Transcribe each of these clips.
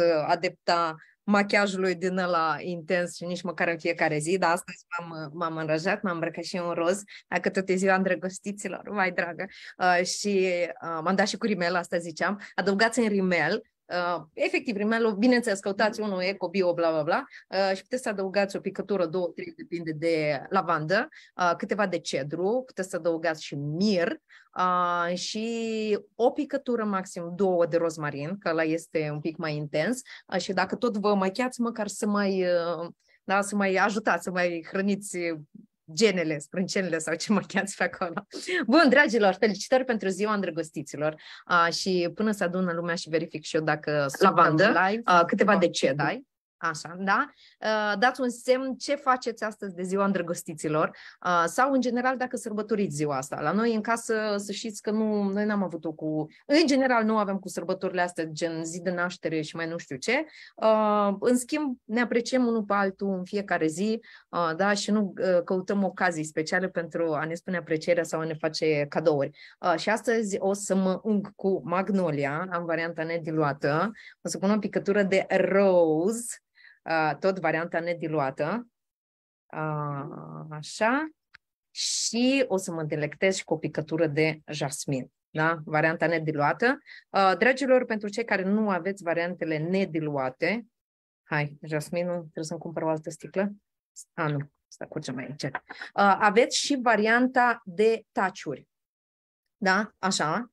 Uh, adepta machiajului din ăla intens și nici măcar în fiecare zi, dar astăzi m-am, uh, m-am înrăjat, m-am îmbrăcat și un roz, dacă tot e ziua îndrăgostiților, mai dragă, uh, și uh, m-am dat și cu rimel, asta ziceam. Adăugați în rimel Uh, efectiv, primelul, bineînțeles, căutați unul eco, bio, bla, bla, bla uh, și puteți să adăugați o picătură, două, trei, depinde de lavandă, uh, câteva de cedru, puteți să adăugați și mir uh, și o picătură maxim, două de rozmarin, că la este un pic mai intens uh, și dacă tot vă măcheați, măcar să mai... Uh, da, să mai ajutați, să mai hrăniți genele, sprâncenele sau ce cheați pe acolo. Bun, dragilor, felicitări pentru ziua îndrăgostiților uh, și până să adună lumea și verific și eu dacă la live, uh, câteva de ce dai așa, da? Uh, dați un semn ce faceți astăzi de ziua îndrăgostiților uh, sau, în general, dacă sărbătoriți ziua asta. La noi în casă, să știți că nu, noi n-am avut-o cu... În general, nu avem cu sărbătorile astea, gen zi de naștere și mai nu știu ce. Uh, în schimb, ne apreciem unul pe altul în fiecare zi, da? Și nu căutăm ocazii speciale pentru a ne spune aprecierea sau a ne face cadouri. Și astăzi o să mă ung cu magnolia, am varianta nediluată, o să pun o picătură de rose, Ah, tot varianta nediluată. Uh, așa. Și o să mă delectez cu o picătură de jasmin. Da? Varianta nediluată. Uh, dragilor, pentru cei care nu aveți variantele nediluate, hai, jasminul, trebuie să-mi cumpăr o altă sticlă? A, nu, să curgem aici. Uh, aveți și varianta de taciuri. Da? Așa.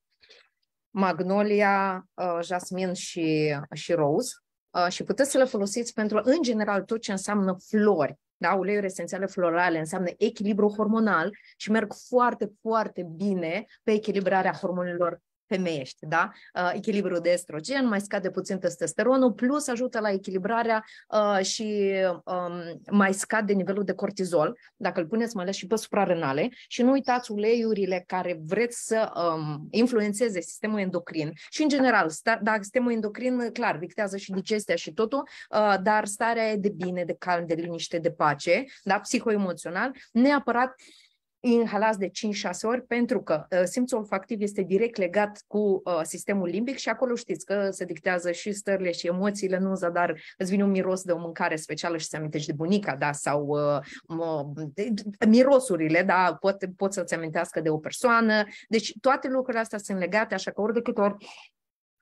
Magnolia, uh, jasmin și, și rose. Uh, și puteți să le folosiți pentru, în general, tot ce înseamnă flori. Da? Uleiuri esențiale florale înseamnă echilibru hormonal și merg foarte, foarte bine pe echilibrarea hormonilor femeiești, da? Uh, echilibrul de estrogen, mai scade puțin testosteronul, plus ajută la echilibrarea uh, și um, mai scade nivelul de cortizol, dacă îl puneți mai ales și pe suprarenale și nu uitați uleiurile care vreți să um, influențeze sistemul endocrin și în general, dacă sistemul endocrin clar dictează și digestia și totul, uh, dar starea e de bine, de calm, de liniște, de pace, da, psihoemoțional, neapărat inhalați de 5-6 ori pentru că uh, simțul olfactiv este direct legat cu uh, sistemul limbic și acolo știți că se dictează și stările și emoțiile în Zadar, dar îți vine un miros de o mâncare specială și se amintești de bunica, da, sau uh, mirosurile, da, pot, pot să-ți amintească de o persoană. Deci toate lucrurile astea sunt legate, așa că ori de câte ori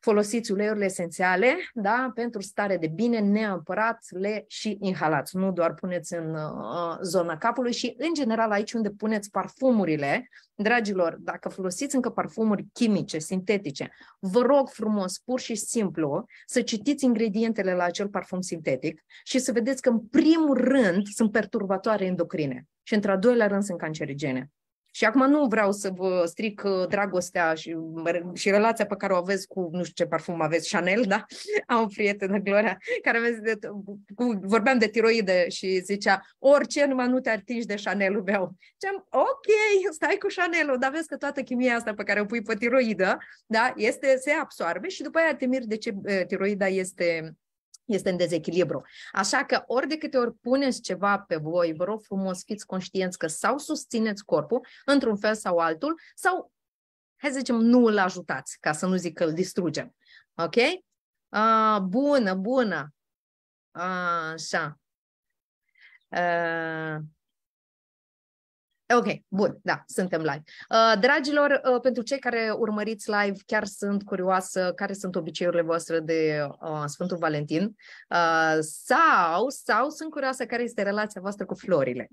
folosiți uleiurile esențiale, da, pentru stare de bine, neapărat le și inhalați, nu doar puneți în uh, zona capului și, în general, aici unde puneți parfumurile, dragilor, dacă folosiți încă parfumuri chimice, sintetice, vă rog frumos, pur și simplu, să citiți ingredientele la acel parfum sintetic și să vedeți că, în primul rând, sunt perturbatoare endocrine și, într a doilea rând, sunt cancerigene. Și acum nu vreau să vă stric uh, dragostea și, și relația pe care o aveți cu, nu știu ce parfum aveți, Chanel, da? Am o prietenă, Gloria, care aveți de, cu, vorbeam de tiroide și zicea, orice numai nu te atingi de Chanelul meu. Ziceam, ok, stai cu Chanelul, dar vezi că toată chimia asta pe care o pui pe tiroidă, da, este, se absorbe și după aia te miri de ce uh, tiroida este este în dezechilibru. Așa că ori de câte ori puneți ceva pe voi, vă rog frumos, fiți conștienți că sau susțineți corpul într-un fel sau altul, sau, hai să zicem, nu îl ajutați, ca să nu zic că îl distrugem. Ok? Uh, bună, bună. Uh, așa. Uh, Ok, bun, da, suntem live. Uh, dragilor, uh, pentru cei care urmăriți live, chiar sunt curioasă care sunt obiceiurile voastre de uh, Sfântul Valentin uh, sau, sau sunt curioasă care este relația voastră cu florile,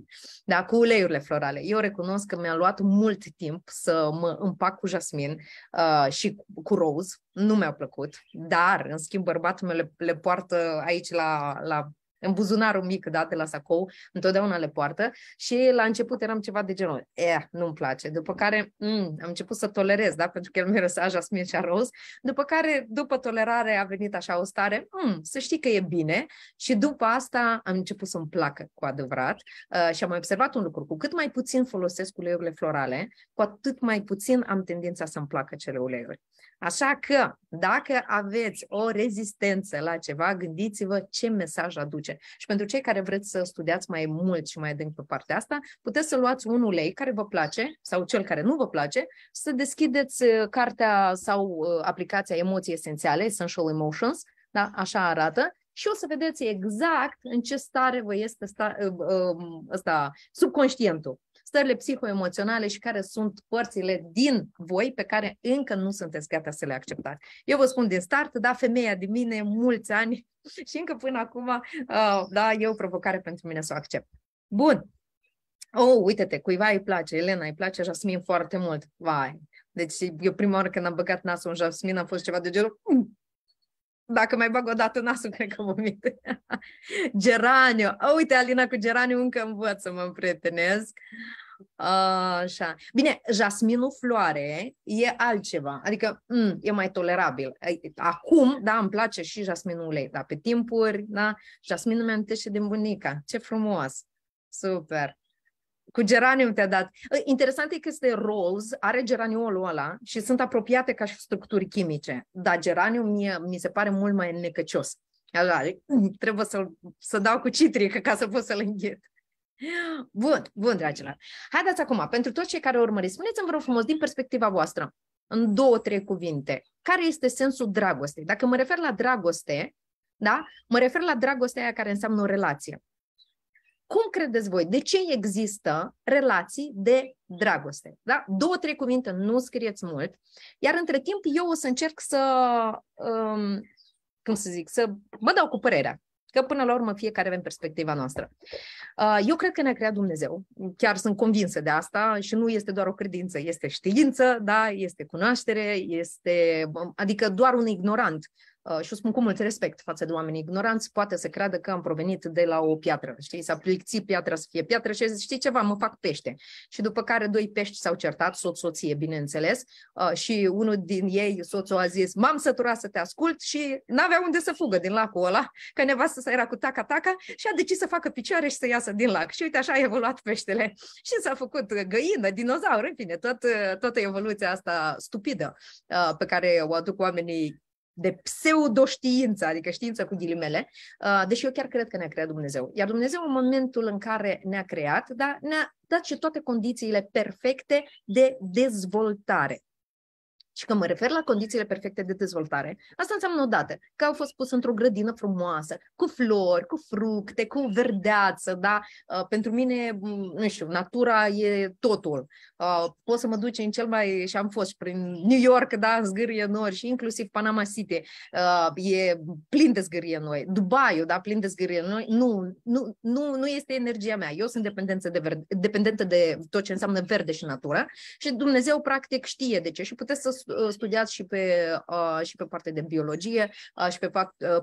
da, cu uleiurile florale. Eu recunosc că mi-a luat mult timp să mă împac cu jasmin uh, și cu, rose, nu mi a plăcut, dar, în schimb, bărbatul meu le, le poartă aici la, la în buzunarul mic dat de la sacou, întotdeauna le poartă și la început eram ceva de genul, eh, nu-mi place, după care mm, am început să tolerez, da, pentru că el mirosa jasmin și aros, după care, după tolerare a venit așa o stare, mm, să știi că e bine și după asta am început să-mi placă cu adevărat uh, și am observat un lucru, cu cât mai puțin folosesc uleiurile florale, cu atât mai puțin am tendința să-mi placă cele uleiuri. Așa că, dacă aveți o rezistență la ceva, gândiți-vă ce mesaj aduce. Și pentru cei care vreți să studiați mai mult și mai adânc pe partea asta, puteți să luați un ulei care vă place sau cel care nu vă place, să deschideți uh, cartea sau uh, aplicația Emoții Esențiale, Essential Emotions, da? așa arată, și o să vedeți exact în ce stare vă este sta, uh, ăsta, subconștientul stările psihoemoționale și care sunt părțile din voi pe care încă nu sunteți gata să le acceptați. Eu vă spun din start, da, femeia de mine, mulți ani și încă până acum, uh, da, e o provocare pentru mine să o accept. Bun. Oh, uite-te, cuiva îi place, Elena îi place Jasmin foarte mult. Vai, deci eu prima oară când am băgat nasul în jasmin a fost ceva de genul, mm, dacă mai bag o dată nasul, cred că vomit. geraniu. Oh, uite, Alina, cu geraniu încă învăț să mă împrietenesc. Așa. Bine, jasminul floare e altceva, adică m- mm, e mai tolerabil. Acum, da, îmi place și jasminul ulei, dar pe timpuri, da, jasminul mi-am și din bunica. Ce frumos! Super! Cu geranium te-a dat. Ă, interesant e că este roz, are geraniolul ăla și sunt apropiate ca și structuri chimice, dar geranium mie, mi se pare mult mai necăcios. Așa, trebuie să, să dau cu citrică ca să pot să-l înghet. Bun, bun, dragilor. Haideți acum, pentru toți cei care urmăriți, spuneți-mi, vă rog frumos, din perspectiva voastră, în două, trei cuvinte, care este sensul dragostei? Dacă mă refer la dragoste, da? Mă refer la dragostea aia care înseamnă o relație. Cum credeți voi? De ce există relații de dragoste? Da? Două, trei cuvinte, nu scrieți mult. Iar între timp eu o să încerc să, um, cum să zic, să mă dau cu părerea. Că până la urmă fiecare avem perspectiva noastră. Uh, eu cred că ne-a creat Dumnezeu. Chiar sunt convinsă de asta și nu este doar o credință, este știință, da, este cunoaștere, este, adică doar un ignorant Uh, și o spun cu mult respect față de oamenii ignoranți, poate să creadă că am provenit de la o piatră, știi, s-a plicțit piatra să fie piatră și zice, știi ceva, mă fac pește. Și după care doi pești s-au certat, soț-soție, bineînțeles, uh, și unul din ei, soțul a zis, m-am săturat să te ascult și n-avea unde să fugă din lacul ăla, că nevastă să era cu taca-taca și a decis să facă picioare și să iasă din lac. Și uite, așa a evoluat peștele. Și s-a făcut găină, dinozaur, în fine, tot, toată evoluția asta stupidă uh, pe care o aduc oamenii de pseudoștiință, adică știință cu ghilimele, uh, deși eu chiar cred că ne-a creat Dumnezeu. Iar Dumnezeu în momentul în care ne-a creat, da, ne-a dat și toate condițiile perfecte de dezvoltare și că mă refer la condițiile perfecte de dezvoltare, asta înseamnă odată că au fost pus într-o grădină frumoasă, cu flori, cu fructe, cu verdeață, da? Uh, pentru mine, mm, nu știu, natura e totul. Uh, pot să mă duce în cel mai, și am fost prin New York, da, zgârie nori și inclusiv Panama City uh, e plin de zgârie noi. Dubaiul, da, plin de zgârie noi. Nu, nu, nu, nu este energia mea. Eu sunt dependență de verde, dependentă de tot ce înseamnă verde și natură și Dumnezeu practic știe de ce și puteți să Uh, studiați și pe, uh, și pe partea de biologie uh, și pe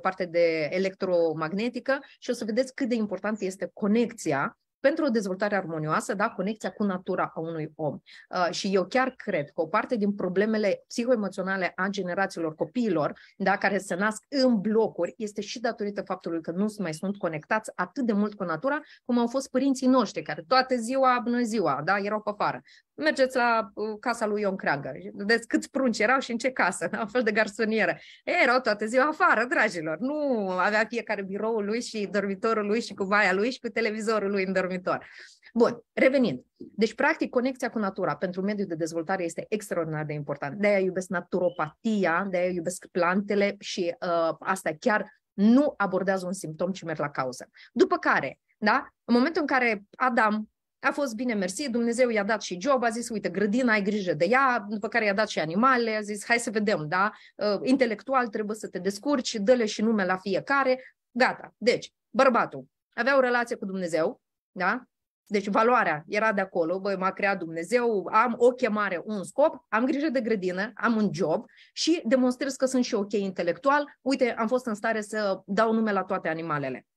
partea de electromagnetică și o să vedeți cât de importantă este conexia pentru o dezvoltare armonioasă, da, conexia cu natura a unui om. Uh, și eu chiar cred că o parte din problemele psihoemoționale a generațiilor copiilor, da, care se nasc în blocuri, este și datorită faptului că nu mai sunt conectați atât de mult cu natura, cum au fost părinții noștri, care toată ziua, bună ziua, da, erau pe afară. Mergeți la uh, casa lui Ion Creagă, vedeți câți prunci erau și în ce casă, da? un fel de garsonieră. Ei, erau toată ziua afară, dragilor, nu avea fiecare biroul lui și dormitorul lui și cu baia lui și cu televizorul lui în dormitor uimitor. Bun, revenind. Deci, practic, conexia cu natura pentru mediul de dezvoltare este extraordinar de important. De-aia iubesc naturopatia, de-aia iubesc plantele și uh, asta chiar nu abordează un simptom, ci merg la cauză. După care, da? În momentul în care Adam a fost bine mersi, Dumnezeu i-a dat și job, a zis, uite, grădina, ai grijă de ea, după care i-a dat și animale, a zis, hai să vedem, da, uh, intelectual trebuie să te descurci, dă-le și nume la fiecare, gata. Deci, bărbatul avea o relație cu Dumnezeu, da? Deci valoarea era de acolo, băi, m-a creat Dumnezeu, am o chemare, un scop, am grijă de grădină, am un job și demonstrez că sunt și ok intelectual, uite, am fost în stare să dau nume la toate animalele.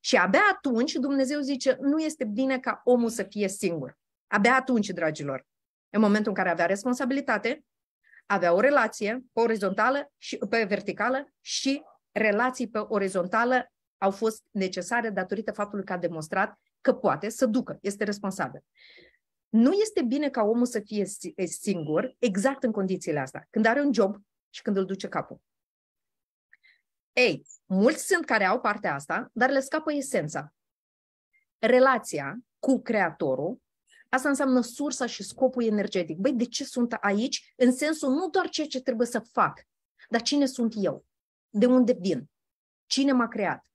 Și abia atunci Dumnezeu zice, nu este bine ca omul să fie singur. Abia atunci, dragilor, în momentul în care avea responsabilitate, avea o relație pe orizontală și pe verticală și relații pe orizontală au fost necesare datorită faptului că a demonstrat că poate să ducă, este responsabil. Nu este bine ca omul să fie singur exact în condițiile astea, când are un job și când îl duce capul. Ei, mulți sunt care au partea asta, dar le scapă esența. Relația cu creatorul, asta înseamnă sursa și scopul energetic. Băi, de ce sunt aici? În sensul nu doar ceea ce trebuie să fac, dar cine sunt eu? De unde vin? Cine m-a creat?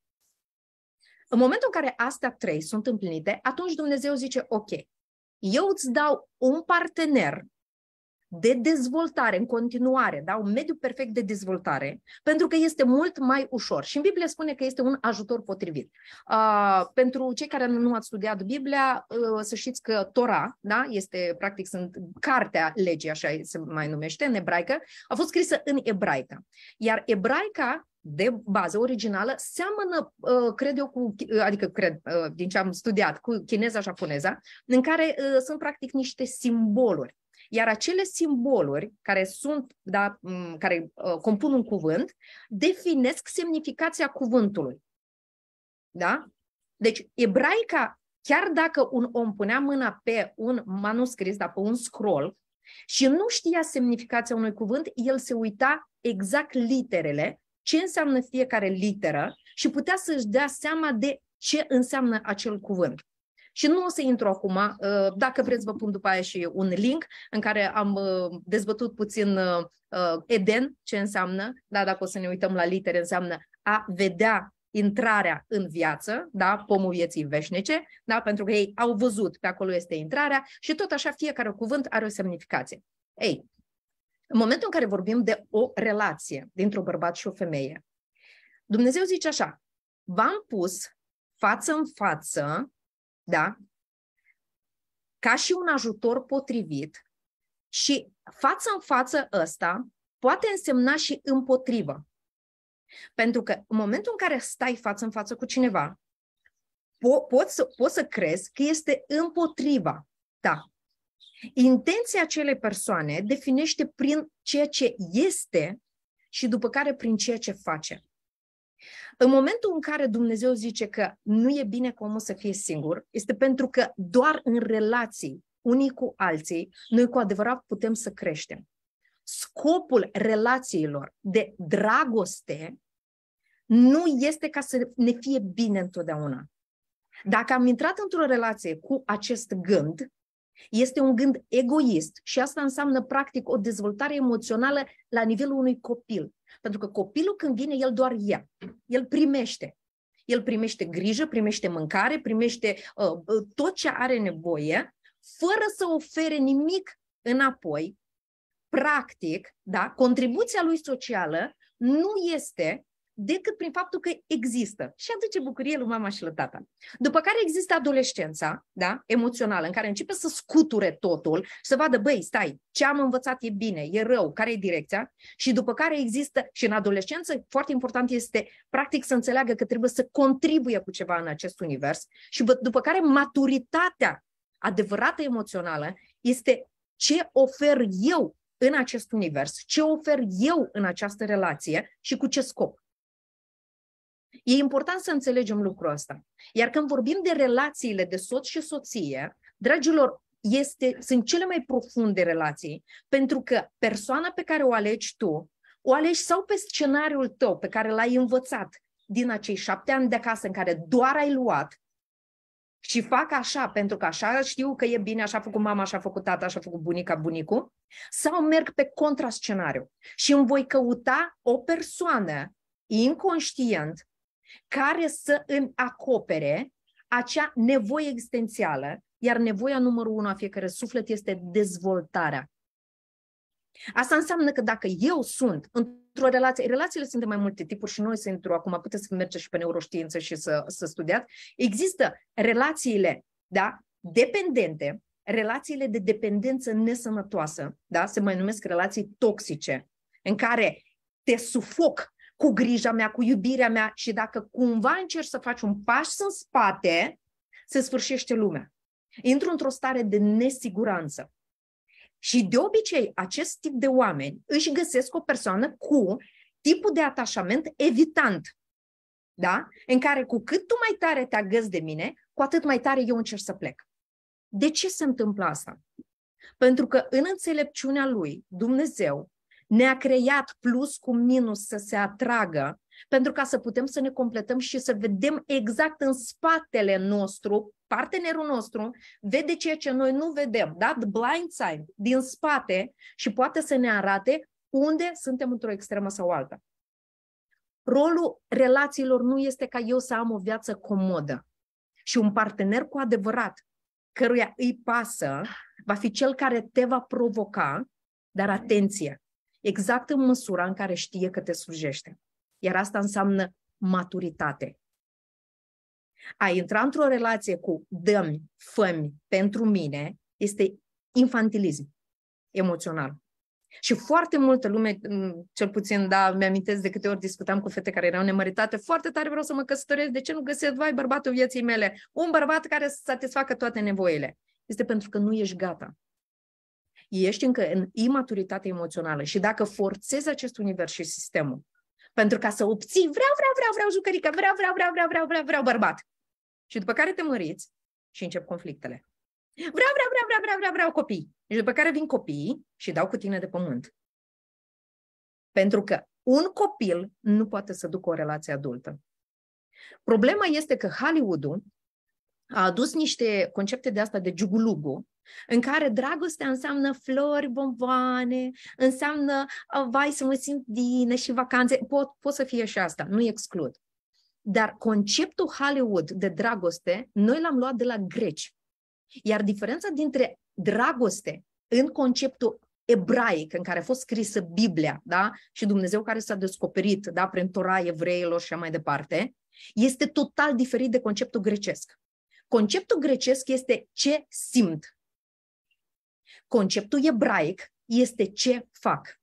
În momentul în care astea trei sunt împlinite, atunci Dumnezeu zice, ok, eu îți dau un partener de dezvoltare în continuare, da? un mediu perfect de dezvoltare, pentru că este mult mai ușor. Și în Biblie spune că este un ajutor potrivit. Uh, pentru cei care nu ați studiat Biblia, uh, să știți că Tora, da? este practic sunt cartea legii, așa se mai numește, în ebraică, a fost scrisă în ebraică. Iar ebraica de bază originală seamănă, uh, cred eu, cu, uh, adică cred, uh, din ce am studiat, cu chineza-japoneza, în care sunt practic niște simboluri. Iar acele simboluri care sunt, da, care compun un cuvânt, definesc semnificația cuvântului. Da? Deci, ebraica, chiar dacă un om punea mâna pe un manuscris, da, pe un scroll, și nu știa semnificația unui cuvânt, el se uita exact literele ce înseamnă fiecare literă și putea să-și dea seama de ce înseamnă acel cuvânt. Și nu o să intru acum, uh, dacă vreți vă pun după aia și un link în care am uh, dezbătut puțin uh, Eden, ce înseamnă, da, dacă o să ne uităm la litere, înseamnă a vedea intrarea în viață, da, pomul vieții veșnice, da, pentru că ei au văzut pe acolo este intrarea și tot așa fiecare cuvânt are o semnificație. Ei, în momentul în care vorbim de o relație dintre un bărbat și o femeie, Dumnezeu zice așa, v-am pus față în față, da, ca și un ajutor potrivit și față în față ăsta poate însemna și împotrivă. Pentru că în momentul în care stai față în față cu cineva, po- poți, să, poți să crezi că este împotriva ta. Intenția acelei persoane definește prin ceea ce este și după care prin ceea ce face. În momentul în care Dumnezeu zice că nu e bine ca omul să fie singur, este pentru că doar în relații unii cu alții, noi cu adevărat putem să creștem. Scopul relațiilor de dragoste nu este ca să ne fie bine întotdeauna. Dacă am intrat într-o relație cu acest gând, este un gând egoist și asta înseamnă practic o dezvoltare emoțională la nivelul unui copil. Pentru că copilul când vine, el doar ia, el primește. El primește grijă, primește mâncare, primește uh, uh tot ce are nevoie, fără să ofere nimic înapoi. Practic, da, contribuția lui socială nu este decât prin faptul că există și aduce bucurie lui mama și la tata. După care există adolescența, da, emoțională, în care începe să scuture totul și să vadă, băi, stai, ce am învățat e bine, e rău, care e direcția? Și după care există, și în adolescență, foarte important este, practic, să înțeleagă că trebuie să contribuie cu ceva în acest univers și după care maturitatea adevărată emoțională este ce ofer eu în acest univers, ce ofer eu în această relație și cu ce scop. E important să înțelegem lucrul ăsta. Iar când vorbim de relațiile de soț și soție, dragilor, este, sunt cele mai profunde relații, pentru că persoana pe care o alegi tu, o alegi sau pe scenariul tău pe care l-ai învățat din acei șapte ani de acasă în care doar ai luat și fac așa, pentru că așa știu că e bine, așa a făcut mama, așa a făcut tata, așa a făcut bunica, bunicul, sau merg pe contrascenariu și îmi voi căuta o persoană inconștient care să îmi acopere acea nevoie existențială, iar nevoia numărul unu a fiecare suflet este dezvoltarea. Asta înseamnă că dacă eu sunt într-o relație, relațiile sunt de mai multe tipuri și noi suntem acum, puteți să merge și pe neuroștiință și să, să studiați, există relațiile da, dependente, relațiile de dependență nesănătoasă, da, se mai numesc relații toxice, în care te sufoc cu grija mea, cu iubirea mea și dacă cumva încerci să faci un pas în spate, se sfârșește lumea. Intru într-o stare de nesiguranță. Și de obicei, acest tip de oameni își găsesc o persoană cu tipul de atașament evitant. Da? În care cu cât tu mai tare te agăzi de mine, cu atât mai tare eu încerc să plec. De ce se întâmplă asta? Pentru că în înțelepciunea lui, Dumnezeu ne-a creat plus cu minus să se atragă, pentru ca să putem să ne completăm și să vedem exact în spatele nostru, partenerul nostru vede ceea ce noi nu vedem, da? The blind side, din spate și poate să ne arate unde suntem într-o extremă sau alta. Rolul relațiilor nu este ca eu să am o viață comodă. Și un partener cu adevărat, căruia îi pasă, va fi cel care te va provoca, dar atenție, exact în măsura în care știe că te slujește. Iar asta înseamnă maturitate. A intra într-o relație cu dăm, fămi pentru mine este infantilism emoțional. Și foarte multă lume, cel puțin, da, mi-amintesc de câte ori discutam cu fete care erau nemăritate, foarte tare vreau să mă căsătoresc, de ce nu găsesc, vai, bărbatul vieții mele, un bărbat care să satisfacă toate nevoile. Este pentru că nu ești gata ești încă în imaturitate emoțională și dacă forțezi acest univers și sistemul pentru ca să obții vreau, vreau, vreau, vreau jucărică, vreau, vreau, vreau, vreau, vreau, vreau, vreau bărbat. Și după care te măriți și încep conflictele. Vreau, vreau, vreau, vreau, vreau, vreau, vreau copii. Și după care vin copiii și dau cu tine de pământ. Pentru că un copil nu poate să ducă o relație adultă. Problema este că Hollywood-ul a adus niște concepte de asta de jugulugu, în care dragostea înseamnă flori, bomboane, înseamnă, vai să mă simt bine și vacanțe, pot, pot să fie și asta, nu exclud. Dar conceptul Hollywood de dragoste, noi l-am luat de la greci. Iar diferența dintre dragoste în conceptul ebraic în care a fost scrisă Biblia, da? Și Dumnezeu care s-a descoperit, da, prin Tora evreilor și mai departe, este total diferit de conceptul grecesc. Conceptul grecesc este ce simt, Conceptul ebraic este ce fac.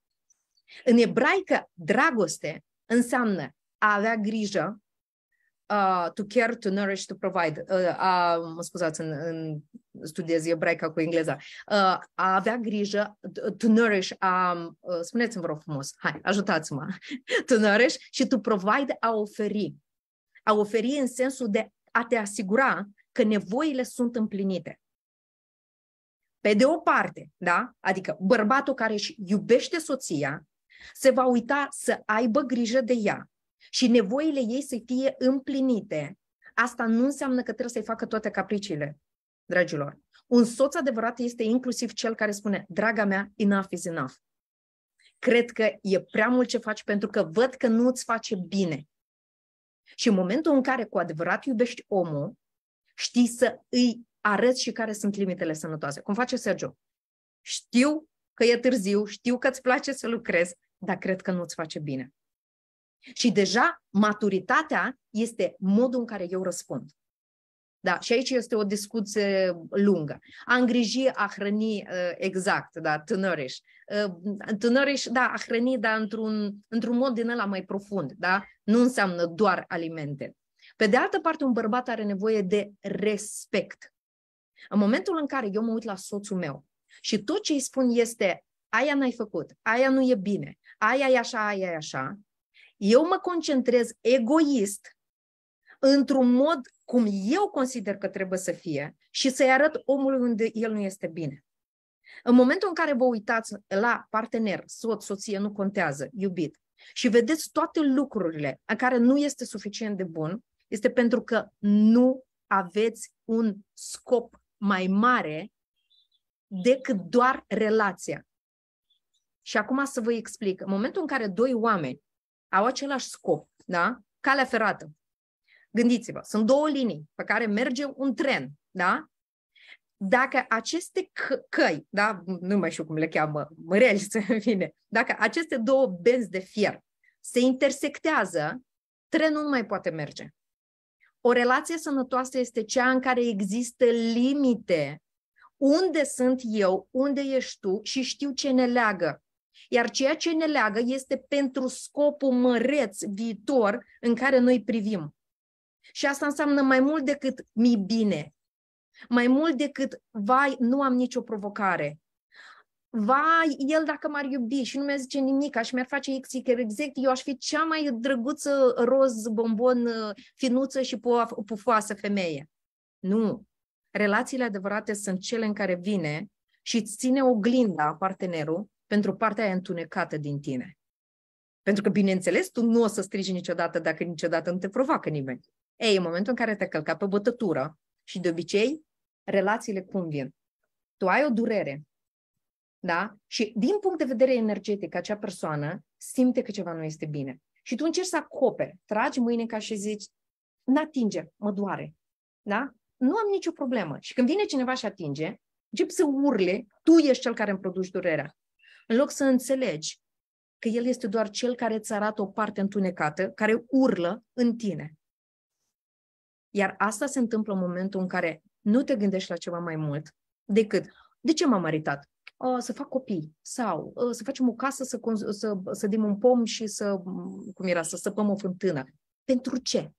În ebraică, dragoste înseamnă a avea grijă, uh, to care, to nourish, to provide. Uh, uh, mă scuzați, în, în, studiez ebraica cu engleza. Uh, a avea grijă, to nourish, um, uh, spuneți-mi, vă rog frumos, hai, ajutați-mă, to nourish și to provide, a oferi. A oferi în sensul de a te asigura că nevoile sunt împlinite. Pe de o parte, da? Adică bărbatul care își iubește soția se va uita să aibă grijă de ea și nevoile ei să fie împlinite. Asta nu înseamnă că trebuie să-i facă toate capriciile, dragilor. Un soț adevărat este inclusiv cel care spune, draga mea, enough is enough. Cred că e prea mult ce faci pentru că văd că nu îți face bine. Și în momentul în care cu adevărat iubești omul, știi să îi arăți și care sunt limitele sănătoase, cum face Sergio. Știu că e târziu, știu că îți place să lucrezi, dar cred că nu-ți face bine. Și deja maturitatea este modul în care eu răspund. Da, și aici este o discuție lungă. A îngriji, a hrăni uh, exact, da, tânăriș. Uh, tânăriș, da, a hrăni, dar într-un, într-un mod din ăla mai profund, da? Nu înseamnă doar alimente. Pe de altă parte, un bărbat are nevoie de respect. În momentul în care eu mă uit la soțul meu și tot ce îi spun este aia n-ai făcut, aia nu e bine, aia e așa, aia e așa, eu mă concentrez egoist într-un mod cum eu consider că trebuie să fie și să-i arăt omului unde el nu este bine. În momentul în care vă uitați la partener, soț, soție, nu contează, iubit, și vedeți toate lucrurile în care nu este suficient de bun, este pentru că nu aveți un scop mai mare decât doar relația. Și acum să vă explic. În momentul în care doi oameni au același scop, da? calea ferată, gândiți-vă, sunt două linii pe care merge un tren, da? Dacă aceste c- căi, da? nu mai știu cum le cheamă, mărelițe, să vine, dacă aceste două benzi de fier se intersectează, trenul nu mai poate merge. O relație sănătoasă este cea în care există limite. Unde sunt eu, unde ești tu și știu ce ne leagă. Iar ceea ce ne leagă este pentru scopul măreț viitor în care noi privim. Și asta înseamnă mai mult decât mi bine, mai mult decât, vai, nu am nicio provocare, vai, el dacă m-ar iubi și nu mi-a zice nimic, aș mi-ar face X, Y, exact, eu aș fi cea mai drăguță roz, bombon, uh, finuță și pufoasă femeie. Nu. Relațiile adevărate sunt cele în care vine și îți ține oglinda partenerul pentru partea aia întunecată din tine. Pentru că, bineînțeles, tu nu o să strigi niciodată dacă niciodată nu te provoacă nimeni. Ei, în momentul în care te călca pe bătătură și de obicei, relațiile cum vin? Tu ai o durere, da? Și din punct de vedere energetic, acea persoană simte că ceva nu este bine. Și tu încerci să acoperi, tragi mâine ca și zici, n-atinge, mă doare, da? Nu am nicio problemă. Și când vine cineva și atinge, încep să urle, tu ești cel care îmi produci durerea. În loc să înțelegi că el este doar cel care îți arată o parte întunecată, care urlă în tine. Iar asta se întâmplă în momentul în care nu te gândești la ceva mai mult decât de ce m-am maritat? Ă, să fac copii sau ă, să facem o casă, să, să, să dăm un pom și să, cum era, să săpăm o fântână. Pentru ce?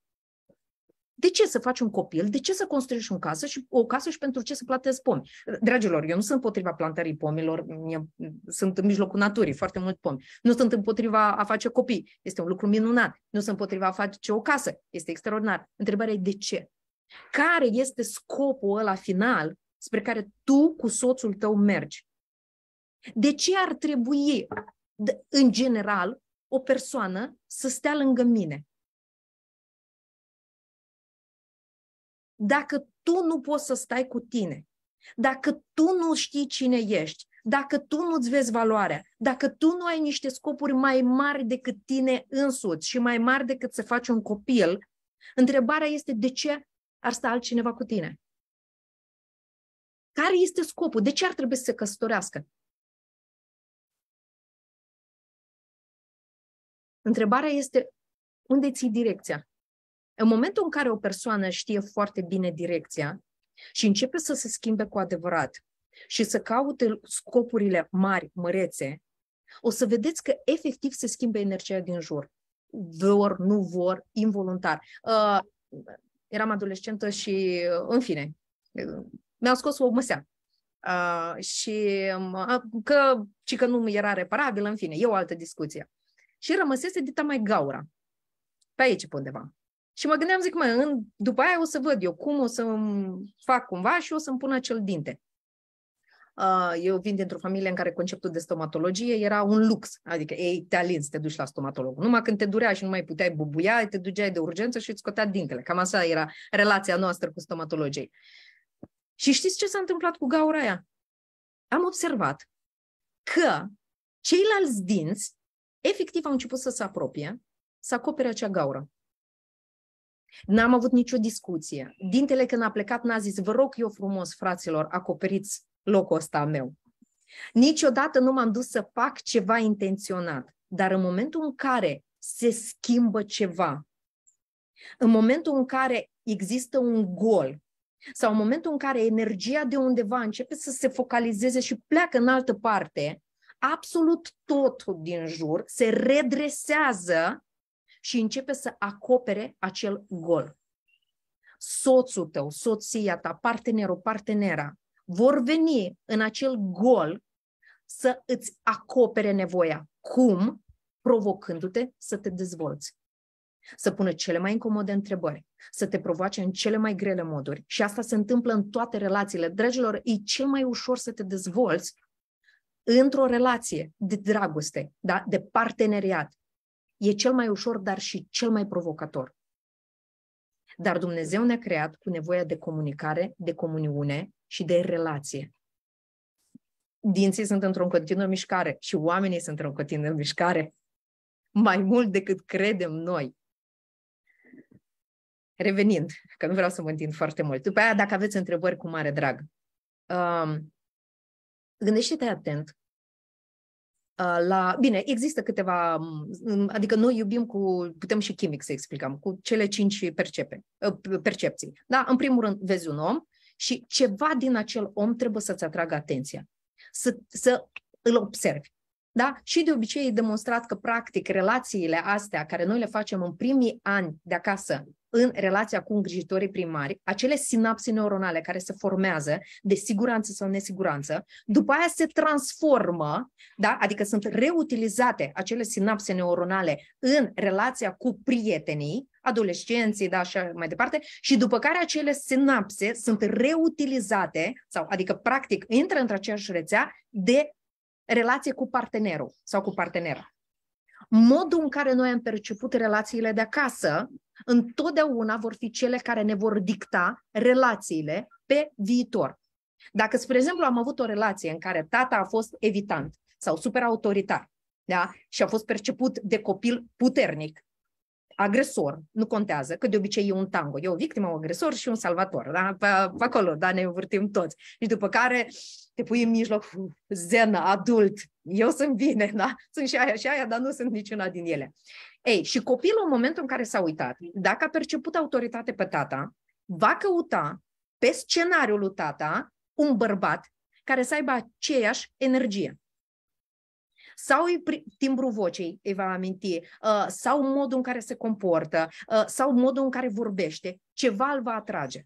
De ce să faci un copil? De ce să construiești un casă și, o casă și pentru ce să plantezi pomi? Dragilor, eu nu sunt împotriva plantării pomilor, eu, sunt în mijlocul naturii, foarte mult pomi. Nu sunt împotriva a face copii, este un lucru minunat. Nu sunt împotriva a face o casă, este extraordinar. Întrebarea e de ce? Care este scopul ăla final spre care tu cu soțul tău mergi? De ce ar trebui, în general, o persoană să stea lângă mine? Dacă tu nu poți să stai cu tine, dacă tu nu știi cine ești, dacă tu nu-ți vezi valoarea, dacă tu nu ai niște scopuri mai mari decât tine însuți și mai mari decât să faci un copil, întrebarea este de ce ar sta altcineva cu tine? Care este scopul? De ce ar trebui să se căsătorească? Întrebarea este unde ții direcția? În momentul în care o persoană știe foarte bine direcția și începe să se schimbe cu adevărat și să caute scopurile mari, mărețe, o să vedeți că efectiv se schimbă energia din jur. Vor, nu vor, involuntar. Uh, eram adolescentă și, în fine, mi-au scos o măsea. Uh, și uh, că, și că nu era reparabil, în fine, e o altă discuție și rămăsese dita mai gaura. Pe aici pe undeva. Și mă gândeam, zic, mă, în, după aia o să văd eu cum o să fac cumva și o să-mi pun acel dinte. Eu vin dintr-o familie în care conceptul de stomatologie era un lux, adică ei te alinzi, te duci la stomatolog. Numai când te durea și nu mai puteai bubuia, te duceai de urgență și îți scotea dintele. Cam asta era relația noastră cu stomatologii. Și știți ce s-a întâmplat cu gaura aia? Am observat că ceilalți dinți efectiv au început să se apropie, să acopere acea gaură. N-am avut nicio discuție. Dintele când a plecat n-a zis, vă rog eu frumos, fraților, acoperiți locul ăsta meu. Niciodată nu m-am dus să fac ceva intenționat, dar în momentul în care se schimbă ceva, în momentul în care există un gol sau în momentul în care energia de undeva începe să se focalizeze și pleacă în altă parte, absolut totul din jur se redresează și începe să acopere acel gol. Soțul tău, soția ta, partenerul, partenera vor veni în acel gol să îți acopere nevoia. Cum? Provocându-te să te dezvolți. Să pună cele mai incomode întrebări, să te provoace în cele mai grele moduri. Și asta se întâmplă în toate relațiile. Dragilor, e cel mai ușor să te dezvolți într-o relație de dragoste, da? de parteneriat, e cel mai ușor, dar și cel mai provocator. Dar Dumnezeu ne-a creat cu nevoia de comunicare, de comuniune și de relație. Dinții sunt într-o continuă mișcare și oamenii sunt într-o continuă mișcare, mai mult decât credem noi. Revenind, că nu vreau să mă întind foarte mult. După aia, dacă aveți întrebări, cu mare drag. Um, gândește-te atent uh, la... Bine, există câteva... Adică noi iubim cu... Putem și chimic să explicăm, cu cele cinci percepe, uh, percepții. Da? În primul rând, vezi un om și ceva din acel om trebuie să-ți atragă atenția. Să, să îl observi. Da? Și de obicei e demonstrat că, practic, relațiile astea care noi le facem în primii ani de acasă în relația cu îngrijitorii primari, acele sinapse neuronale care se formează de siguranță sau nesiguranță, după aia se transformă, da? adică sunt reutilizate acele sinapse neuronale în relația cu prietenii, adolescenții, da, așa mai departe, și după care acele sinapse sunt reutilizate, sau adică practic intră într-aceeași rețea de relație cu partenerul sau cu partenera modul în care noi am perceput relațiile de acasă întotdeauna vor fi cele care ne vor dicta relațiile pe viitor. Dacă, spre exemplu, am avut o relație în care tata a fost evitant sau super autoritar da? și a fost perceput de copil puternic, agresor, nu contează, că de obicei e un tango, e o victimă, un agresor și un salvator, da? Pe, pe acolo, da, ne învârtim toți. Și după care te pui în mijloc, zen, adult, eu sunt bine, da? Sunt și aia și aia, dar nu sunt niciuna din ele. Ei, și copilul în momentul în care s-a uitat, dacă a perceput autoritate pe tata, va căuta pe scenariul lui tata un bărbat care să aibă aceeași energie. Sau timbru vocei îi va aminti, uh, sau modul în care se comportă, uh, sau modul în care vorbește, ceva îl va atrage.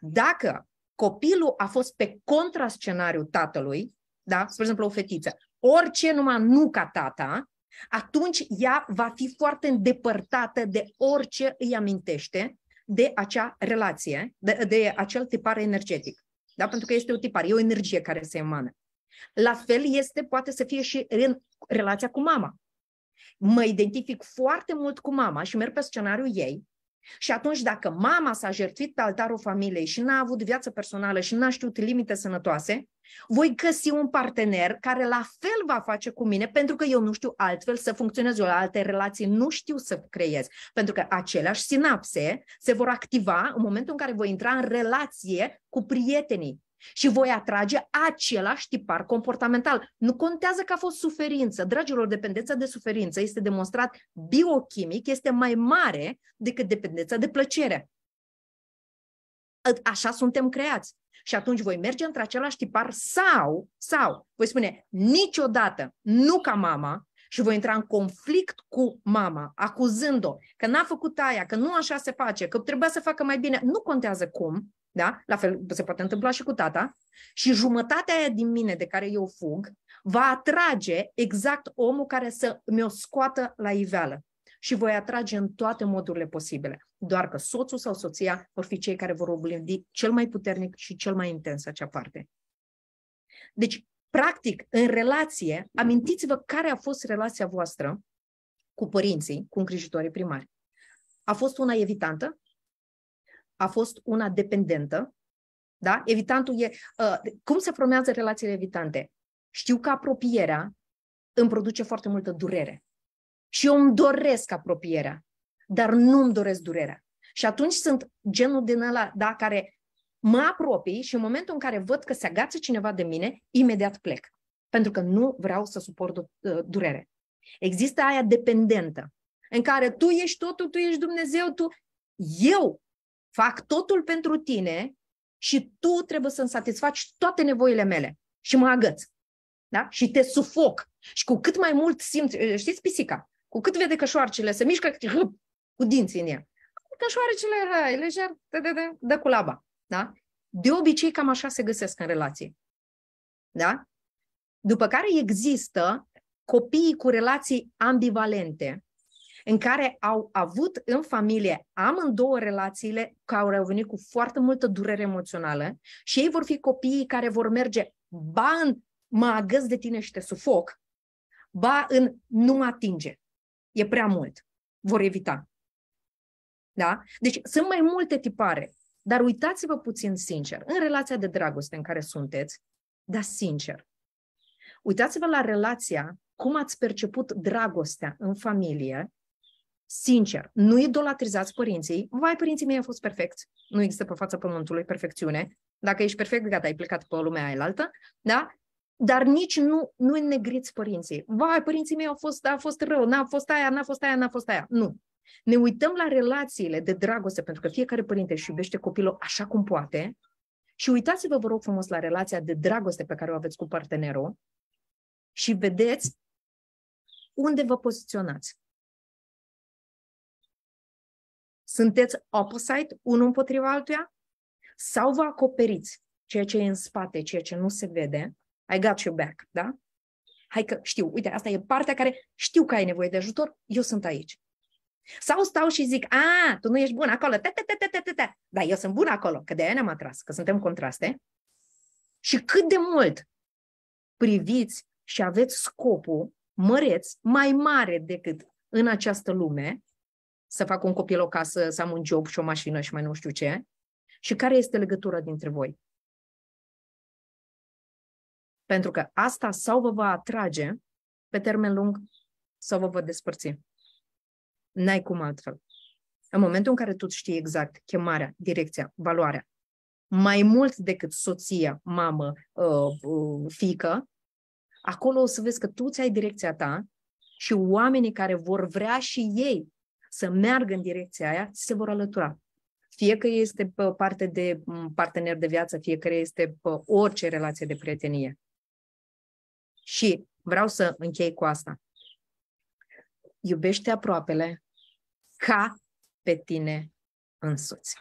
Dacă copilul a fost pe contrascenariul tatălui, da? spre exemplu o fetiță, orice numai nu ca tata, atunci ea va fi foarte îndepărtată de orice îi amintește de acea relație, de, de acel tipar energetic. Da? Pentru că este un tipar, e o energie care se emană. La fel este, poate să fie și în relația cu mama. Mă identific foarte mult cu mama și merg pe scenariul ei, și atunci, dacă mama s-a jertfit pe altarul familiei și n-a avut viață personală și n-a știut limite sănătoase, voi găsi un partener care la fel va face cu mine pentru că eu nu știu altfel să funcționez, eu la alte relații nu știu să creez, pentru că aceleași sinapse se vor activa în momentul în care voi intra în relație cu prietenii și voi atrage același tipar comportamental. Nu contează că a fost suferință. Dragilor, dependența de suferință este demonstrat biochimic, este mai mare decât dependența de plăcere. Așa suntem creați. Și atunci voi merge într-același tipar sau, sau, voi spune, niciodată, nu ca mama, și voi intra în conflict cu mama, acuzând-o că n-a făcut aia, că nu așa se face, că trebuia să facă mai bine. Nu contează cum, da? La fel se poate întâmpla și cu tata. Și jumătatea aia din mine de care eu fug va atrage exact omul care să mi-o scoată la iveală și voi atrage în toate modurile posibile. Doar că soțul sau soția vor fi cei care vor oglindi cel mai puternic și cel mai intens acea parte. Deci, practic, în relație, amintiți-vă care a fost relația voastră cu părinții, cu îngrijitorii primari. A fost una evitantă, a fost una dependentă, da? Evitantul e... Uh, cum se formează relațiile evitante? Știu că apropierea îmi produce foarte multă durere. Și eu îmi doresc apropierea, dar nu îmi doresc durerea. Și atunci sunt genul din ăla, da, care mă apropii și în momentul în care văd că se agață cineva de mine, imediat plec. Pentru că nu vreau să suport ă, durere. Există aia dependentă, în care tu ești totul, tu ești Dumnezeu, tu... Eu fac totul pentru tine și tu trebuie să-mi satisfaci toate nevoile mele și mă agăț. Da? Și te sufoc. Și cu cât mai mult simți, știți pisica, cu cât vede că șoarcele se mișcă, cu dinții în ea. Cășoarecele, hai, lejer, dă, dă, dă, dă cu laba. Da? De obicei, cam așa se găsesc în relații. Da? După care există copiii cu relații ambivalente, în care au avut în familie amândouă relațiile care au venit cu foarte multă durere emoțională și ei vor fi copiii care vor merge ba în mă agăs de tine și te sufoc, ba în nu mă atinge e prea mult. Vor evita. Da? Deci sunt mai multe tipare, dar uitați-vă puțin sincer în relația de dragoste în care sunteți, dar sincer. Uitați-vă la relația, cum ați perceput dragostea în familie, sincer. Nu idolatrizați părinții. Vai, părinții mei au fost perfecți. Nu există pe fața pământului perfecțiune. Dacă ești perfect, gata, ai plecat pe lumea aia altă, da? dar nici nu, nu înnegriți părinții. Vai, părinții mei au fost, a fost rău, n-a fost aia, n-a fost aia, n-a fost aia. Nu. Ne uităm la relațiile de dragoste, pentru că fiecare părinte își iubește copilul așa cum poate. Și uitați-vă, vă rog frumos, la relația de dragoste pe care o aveți cu partenerul și vedeți unde vă poziționați. Sunteți opposite, unul împotriva altuia? Sau vă acoperiți ceea ce e în spate, ceea ce nu se vede, I got you back, da? Hai că știu, uite, asta e partea care știu că ai nevoie de ajutor, eu sunt aici. Sau stau și zic, a, tu nu ești bun acolo, te, te, te, te, te, te, te. Da, eu sunt bun acolo, că de aia ne-am atras, că suntem contraste. Și cât de mult priviți și aveți scopul măreț, mai mare decât în această lume, să fac un copil o casă, să am un job și o mașină și mai nu știu ce, și care este legătura dintre voi? Pentru că asta sau vă va atrage pe termen lung sau vă va despărți. N-ai cum altfel. În momentul în care tu știi exact chemarea, direcția, valoarea, mai mult decât soția, mamă, uh, uh, fică, acolo o să vezi că tu ți-ai direcția ta și oamenii care vor vrea și ei să meargă în direcția aia se vor alătura. Fie că este uh, parte de mm, partener de viață, fie că este orice relație de prietenie. Și vreau să închei cu asta. Iubește aproapele ca pe tine însuți.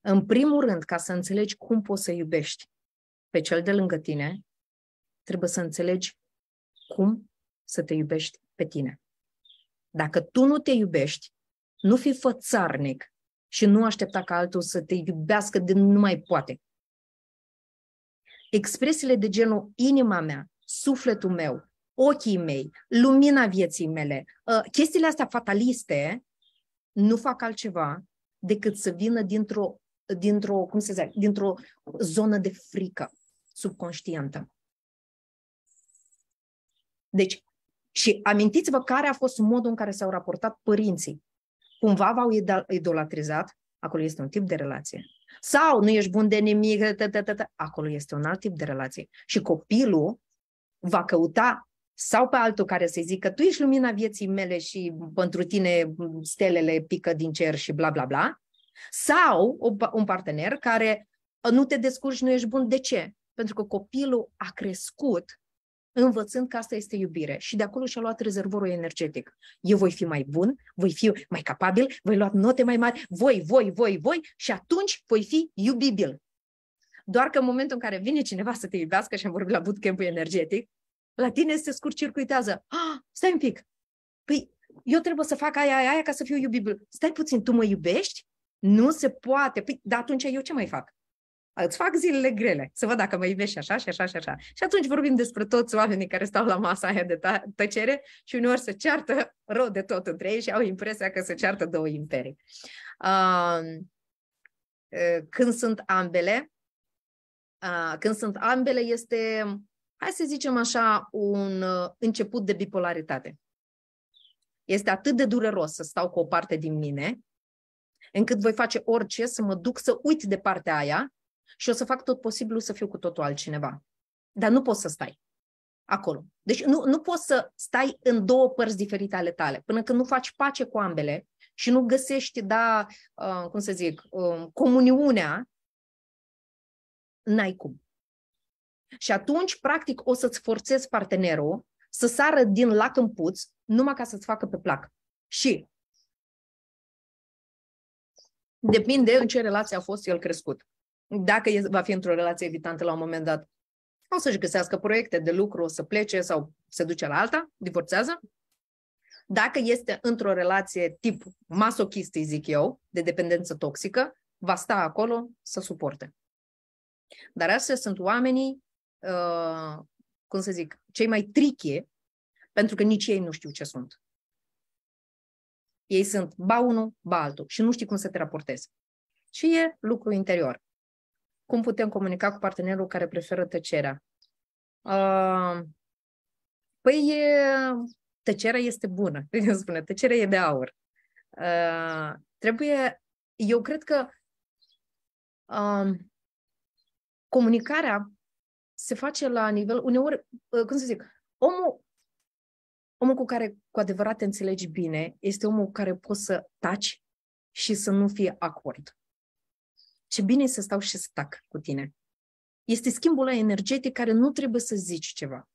În primul rând, ca să înțelegi cum poți să iubești pe cel de lângă tine, trebuie să înțelegi cum să te iubești pe tine. Dacă tu nu te iubești, nu fi fățarnic și nu aștepta ca altul să te iubească de nu mai poate expresiile de genul inima mea, sufletul meu, ochii mei, lumina vieții mele, uh, chestiile astea fataliste nu fac altceva decât să vină dintr-o, dintr-o cum se zice, dintr-o zonă de frică subconștientă. Deci, și amintiți-vă care a fost modul în care s-au raportat părinții. Cumva v-au idolatrizat, acolo este un tip de relație. Sau nu ești bun de nimic, tă, tă, tă, tă. acolo este un alt tip de relație. Și copilul va căuta sau pe altul care să-i zică tu ești lumina vieții mele și pentru tine stelele pică din cer și bla bla bla, sau un partener care nu te descurci, nu ești bun. De ce? Pentru că copilul a crescut învățând că asta este iubire. Și de acolo și-a luat rezervorul energetic. Eu voi fi mai bun, voi fi mai capabil, voi lua note mai mari, voi, voi, voi, voi și atunci voi fi iubibil. Doar că în momentul în care vine cineva să te iubească și am vorbit la bootcamp energetic, la tine se scurcircuitează. Ah, stai un pic. Păi eu trebuie să fac aia, aia, aia ca să fiu iubibil. Stai puțin, tu mă iubești? Nu se poate. Păi, dar atunci eu ce mai fac? îți fac zilele grele, să văd dacă mă iubești și așa și așa și așa. Și atunci vorbim despre toți oamenii care stau la masa aia de ta- tăcere și uneori se ceartă rău de tot între ei și au impresia că se ceartă două imperii. Uh, când sunt ambele, uh, când sunt ambele este, hai să zicem așa, un început de bipolaritate. Este atât de dureros să stau cu o parte din mine, încât voi face orice să mă duc să uit de partea aia și o să fac tot posibilul să fiu cu totul altcineva. Dar nu poți să stai acolo. Deci nu, nu poți să stai în două părți diferite ale tale. Până când nu faci pace cu ambele și nu găsești, da, uh, cum să zic, uh, comuniunea, n-ai cum. Și atunci, practic, o să-ți forțezi partenerul să sară din lac în puț numai ca să-ți facă pe plac. Și depinde în ce relație a fost el crescut dacă va fi într-o relație evitantă la un moment dat, o să-și găsească proiecte de lucru, o să plece sau se duce la alta, divorțează. Dacă este într-o relație tip masochist, îi zic eu, de dependență toxică, va sta acolo să suporte. Dar astea sunt oamenii, uh, cum să zic, cei mai trichie, pentru că nici ei nu știu ce sunt. Ei sunt ba unul, ba altul și nu știi cum să te raportezi. Și e lucru interior. Cum putem comunica cu partenerul care preferă tăcerea? Uh, păi, tăcerea este bună, cum spune, tăcerea e de aur. Uh, trebuie, eu cred că uh, comunicarea se face la nivel, uneori, uh, cum să zic, omul, omul cu care cu adevărat te înțelegi bine este omul cu care poți să taci și să nu fie acord. Ce bine să stau și să tac cu tine. Este schimbul ăla energetic care nu trebuie să zici ceva.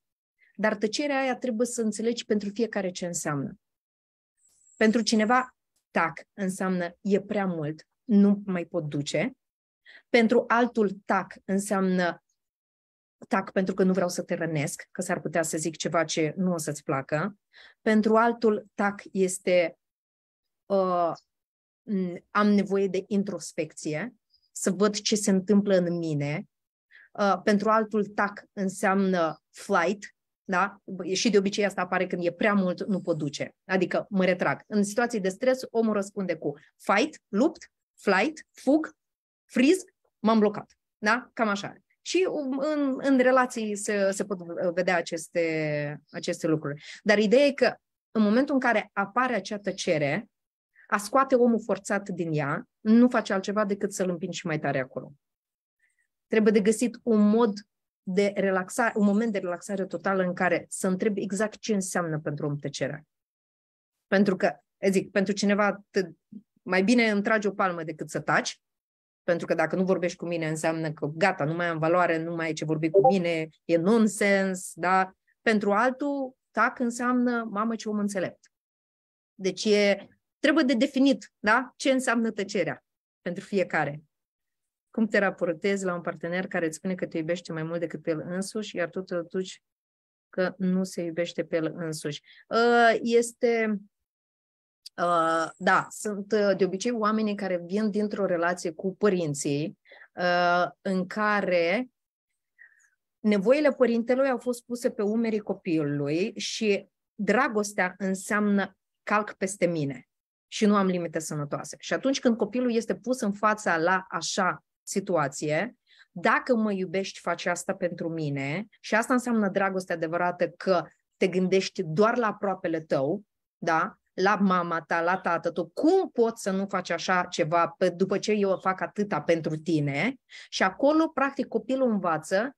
Dar tăcerea aia trebuie să înțelegi pentru fiecare ce înseamnă. Pentru cineva, tac înseamnă e prea mult, nu mai pot duce. Pentru altul, tac înseamnă tac pentru că nu vreau să te rănesc, că s-ar putea să zic ceva ce nu o să-ți placă. Pentru altul, tac este uh, am nevoie de introspecție să văd ce se întâmplă în mine. Uh, pentru altul, tac înseamnă flight, da? Și de obicei asta apare când e prea mult, nu pot duce. Adică mă retrag. În situații de stres, omul răspunde cu fight, lupt, flight, fug, freeze, m-am blocat. Da? Cam așa. Și um, în, în relații se, se pot vedea aceste, aceste lucruri. Dar ideea e că în momentul în care apare acea tăcere, a scoate omul forțat din ea nu face altceva decât să-l împingi și mai tare acolo. Trebuie de găsit un mod de relaxare, un moment de relaxare totală în care să întrebi exact ce înseamnă pentru om tăcerea. Pentru că, zic, pentru cineva te, mai bine îmi tragi o palmă decât să taci, pentru că dacă nu vorbești cu mine înseamnă că gata, nu mai am valoare, nu mai e ce vorbi cu mine, e nonsens, da? Pentru altul, tac înseamnă, mamă, ce om înțelept. Deci e trebuie de definit da? ce înseamnă tăcerea pentru fiecare. Cum te raportezi la un partener care îți spune că te iubește mai mult decât pe el însuși, iar tu te duci că nu se iubește pe el însuși. Ă, este, ă, da, sunt ă, de obicei oamenii care vin dintr-o relație cu părinții în care nevoile părintelui au fost puse pe umerii copilului și dragostea înseamnă calc peste mine și nu am limite sănătoase. Și atunci când copilul este pus în fața la așa situație, dacă mă iubești, faci asta pentru mine și asta înseamnă dragoste adevărată că te gândești doar la aproapele tău, da? la mama ta, la tată tău, cum poți să nu faci așa ceva după ce eu fac atâta pentru tine? Și acolo, practic, copilul învață,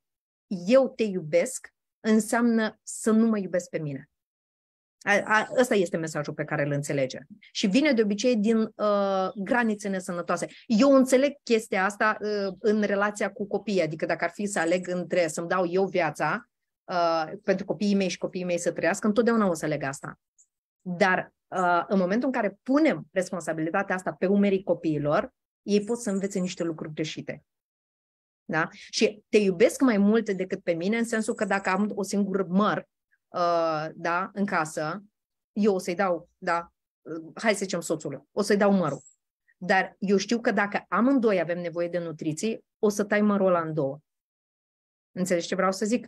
eu te iubesc, înseamnă să nu mă iubesc pe mine. A, a, ăsta este mesajul pe care îl înțelege. Și vine de obicei din uh, granițe nesănătoase. Eu înțeleg chestia asta uh, în relația cu copiii, adică dacă ar fi să aleg între să-mi dau eu viața uh, pentru copiii mei și copiii mei să trăiască, întotdeauna o să aleg asta. Dar uh, în momentul în care punem responsabilitatea asta pe umerii copiilor, ei pot să învețe niște lucruri greșite. Da? Și te iubesc mai mult decât pe mine, în sensul că dacă am o singură măr uh, da, în casă, eu o să-i dau, da, uh, hai să zicem soțul, o să-i dau mărul. Dar eu știu că dacă amândoi avem nevoie de nutriții, o să tai mărul la în două. Înțelegi ce vreau să zic?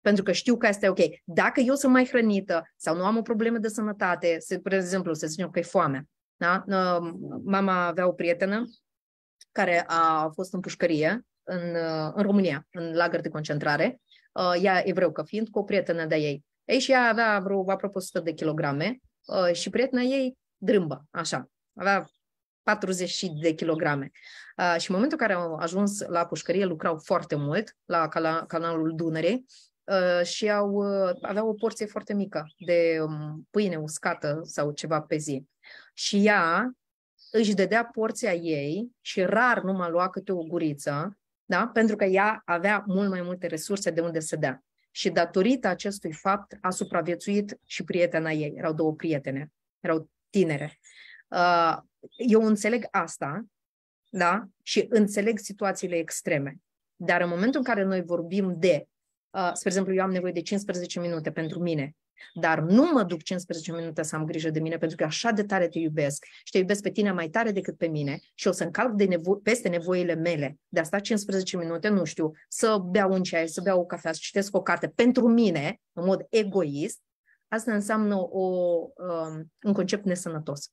Pentru că știu că asta e ok. Dacă eu sunt mai hrănită sau nu am o problemă de sănătate, de exemplu, să zicem că e foamea. Da? Uh, mama avea o prietenă care a fost în pușcărie în, uh, în România, în lagăr de concentrare ea evreucă fiind, cu o prietenă de ei. Ei și ea avea vreo, apropo, 100 de kilograme și prietena ei drâmbă, așa. Avea 40 de kilograme. și în momentul în care au ajuns la pușcărie, lucrau foarte mult la canalul Dunării și au, aveau o porție foarte mică de pâine uscată sau ceva pe zi. Și ea își dădea porția ei și rar nu mai lua câte o guriță da? pentru că ea avea mult mai multe resurse de unde să dea. Și datorită acestui fapt a supraviețuit și prietena ei. Erau două prietene, erau tinere. Uh, eu înțeleg asta, da? Și înțeleg situațiile extreme. Dar în momentul în care noi vorbim de, uh, spre exemplu, eu am nevoie de 15 minute pentru mine, dar nu mă duc 15 minute să am grijă de mine pentru că așa de tare te iubesc și te iubesc pe tine mai tare decât pe mine și o să încalc de nevo- peste nevoile mele. De asta 15 minute, nu știu, să beau un ceai, să beau o cafea, să citesc o carte pentru mine, în mod egoist, asta înseamnă o, um, un concept nesănătos.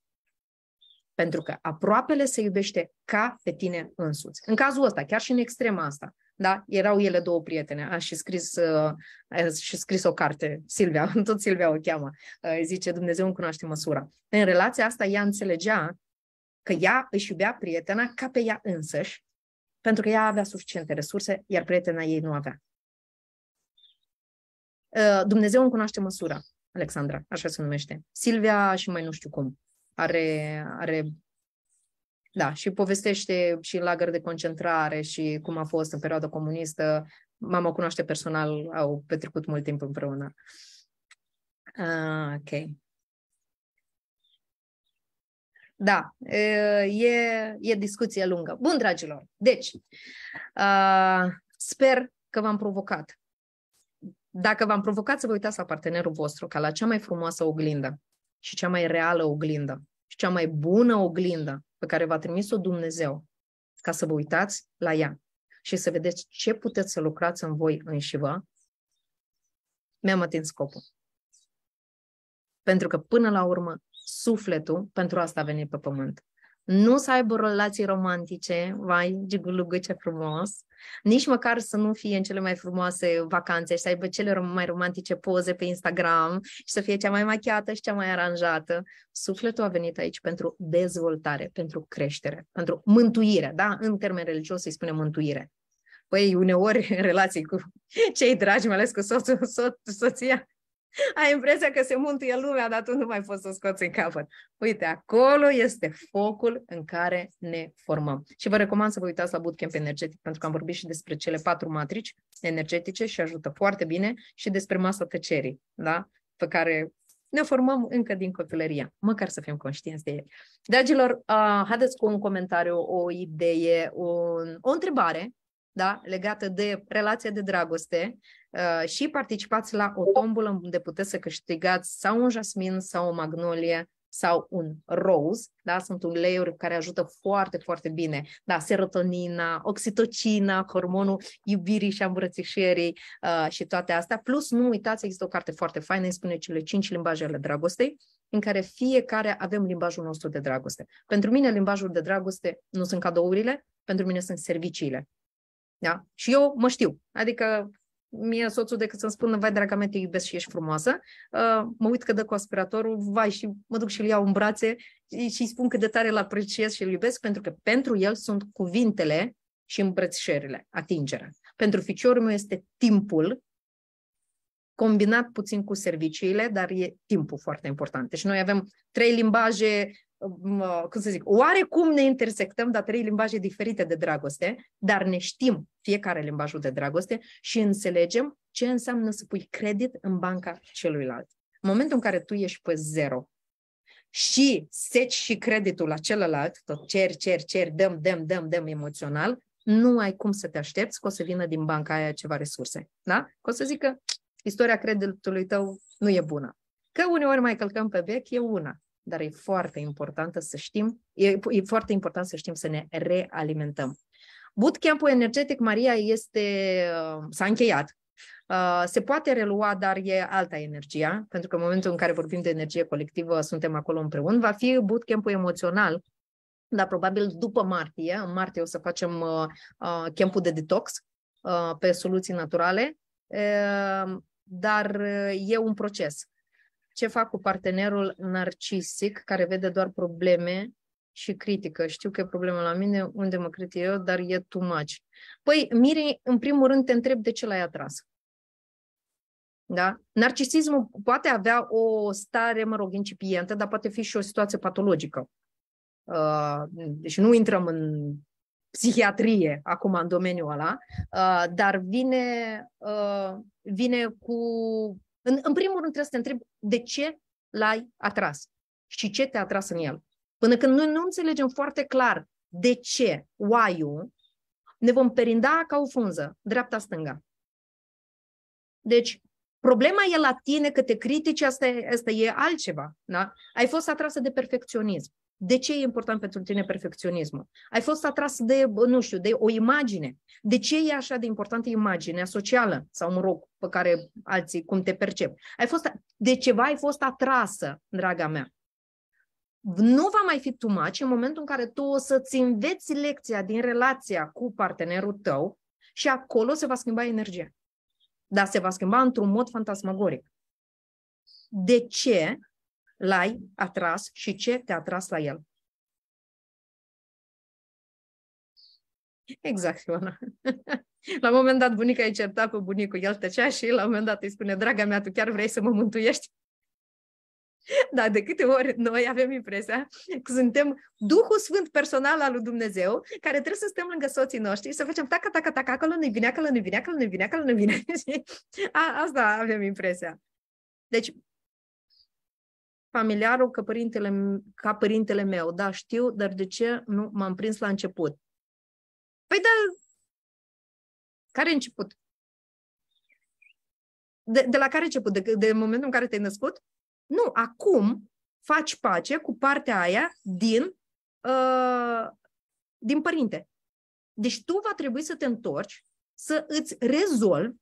Pentru că aproapele se iubește ca pe tine însuți. În cazul ăsta, chiar și în extrema asta, da? Erau ele două prietene. A și scris, uh, a și scris o carte, Silvia, tot Silvia o cheamă. Uh, zice, Dumnezeu îmi cunoaște măsura. În relația asta ea înțelegea că ea își iubea prietena ca pe ea însăși, pentru că ea avea suficiente resurse, iar prietena ei nu avea. Uh, Dumnezeu îmi cunoaște măsura, Alexandra, așa se numește. Silvia și mai nu știu cum. Are, are da, și povestește și în lagăr de concentrare și cum a fost în perioada comunistă. Mama o cunoaște personal, au petrecut mult timp împreună. Ah, ok. Da, e, e discuție lungă. Bun, dragilor, deci, uh, sper că v-am provocat. Dacă v-am provocat, să vă uitați la partenerul vostru ca la cea mai frumoasă oglindă și cea mai reală oglindă și cea mai bună oglindă pe care v-a trimis-o Dumnezeu, ca să vă uitați la ea și să vedeți ce puteți să lucrați în voi înșivă, mi-am atins scopul. Pentru că, până la urmă, sufletul pentru asta a venit pe pământ. Nu să aibă relații romantice, vai, gigulugă, ce frumos, nici măcar să nu fie în cele mai frumoase vacanțe și să aibă cele mai romantice poze pe Instagram și să fie cea mai machiată și cea mai aranjată. Sufletul a venit aici pentru dezvoltare, pentru creștere, pentru mântuire, da? În termen religios îi spune mântuire. Păi, uneori, în relații cu cei dragi, mai ales cu soțul, soț, soția, ai impresia că se mântuie lumea, dar tu nu mai poți să o scoți în capăt. Uite, acolo este focul în care ne formăm. Și vă recomand să vă uitați la bootcamp energetic, pentru că am vorbit și despre cele patru matrici energetice și ajută foarte bine și despre masa tăcerii, da? pe care ne formăm încă din copilăria, măcar să fim conștienți de ei. Dragilor, uh, haideți cu un comentariu, o idee, un, o întrebare da? legată de relația de dragoste uh, și participați la o tombulă unde puteți să câștigați sau un jasmin sau o magnolie sau un rose, da? sunt uleiuri care ajută foarte, foarte bine, da, serotonina, oxitocina, hormonul iubirii și îmbrățișării uh, și toate astea. Plus, nu uitați, există o carte foarte faină, îi spune cele cinci limbaje ale dragostei, în care fiecare avem limbajul nostru de dragoste. Pentru mine, limbajul de dragoste nu sunt cadourile, pentru mine sunt serviciile. Da? Și eu mă știu. Adică mie soțul decât să-mi spună, vai, draga mea, te iubesc și ești frumoasă, uh, mă uit că dă cu aspiratorul, vai, și mă duc și îl iau în brațe și îi spun cât de tare îl apreciez și îl iubesc, pentru că pentru el sunt cuvintele și îmbrățișările, atingerea. Pentru ficiorul meu este timpul, combinat puțin cu serviciile, dar e timpul foarte important. Deci noi avem trei limbaje cum să zic, oarecum ne intersectăm, dar trei limbaje diferite de dragoste, dar ne știm fiecare limbajul de dragoste și înțelegem ce înseamnă să pui credit în banca celuilalt. În momentul în care tu ești pe zero și seci și creditul la celălalt, tot cer, cer, cer, dăm, dăm, dăm, dăm emoțional, nu ai cum să te aștepți că o să vină din banca aia ceva resurse. Da? Că o să zică, istoria creditului tău nu e bună. Că uneori mai călcăm pe bec, e una dar e foarte importantă să știm, e, e foarte important să știm să ne realimentăm. Bootcamp-ul energetic Maria este, uh, s-a încheiat, uh, se poate relua, dar e alta energia, pentru că în momentul în care vorbim de energie colectivă, suntem acolo împreună. Va fi bootcamp-ul emoțional, dar probabil după martie, în martie o să facem uh, campul de detox pe soluții naturale, dar e un proces. Ce fac cu partenerul narcisic care vede doar probleme și critică? Știu că e problema la mine, unde mă critic eu, dar e tu maci. Păi, Miri, în primul rând te întreb de ce l-ai atras. Da? Narcisismul poate avea o stare, mă rog, incipientă, dar poate fi și o situație patologică. Uh, deci nu intrăm în psihiatrie acum în domeniul ăla, uh, dar vine, uh, vine cu în, în primul rând trebuie să te întrebi de ce l-ai atras și ce te-a atras în el. Până când noi nu înțelegem foarte clar de ce, why ne vom perinda ca o frunză, dreapta-stânga. Deci, problema e la tine că te critici, asta e, asta e altceva. Da? Ai fost atrasă de perfecționism. De ce e important pentru tine perfecționismul? Ai fost atras de, nu știu, de o imagine. De ce e așa de importantă imaginea socială sau, mă rog, pe care alții, cum te percep? Ai fost, de ceva ai fost atrasă, draga mea. Nu va mai fi maci în momentul în care tu o să-ți înveți lecția din relația cu partenerul tău și acolo se va schimba energia. Dar se va schimba într-un mod fantasmagoric. De ce l-ai atras și ce te-a atras la el. Exact, Ioana. La un moment dat bunica îi certa pe bunicul, el tăcea și la un moment dat îi spune, draga mea, tu chiar vrei să mă mântuiești? Dar de câte ori noi avem impresia că suntem Duhul Sfânt personal al lui Dumnezeu, care trebuie să stăm lângă soții noștri și să facem taca, taca, taca, acolo nu-i vine, acolo nu-i vine, acolo nu-i vine, acolo nu-i vine. A, asta avem impresia. Deci, familiarul ca părintele, ca părintele meu. Da, știu, dar de ce nu m-am prins la început? Păi da, care început? De, de la care început? De, de momentul în care te-ai născut? Nu, acum faci pace cu partea aia din, uh, din părinte. Deci tu va trebui să te întorci, să îți rezolvi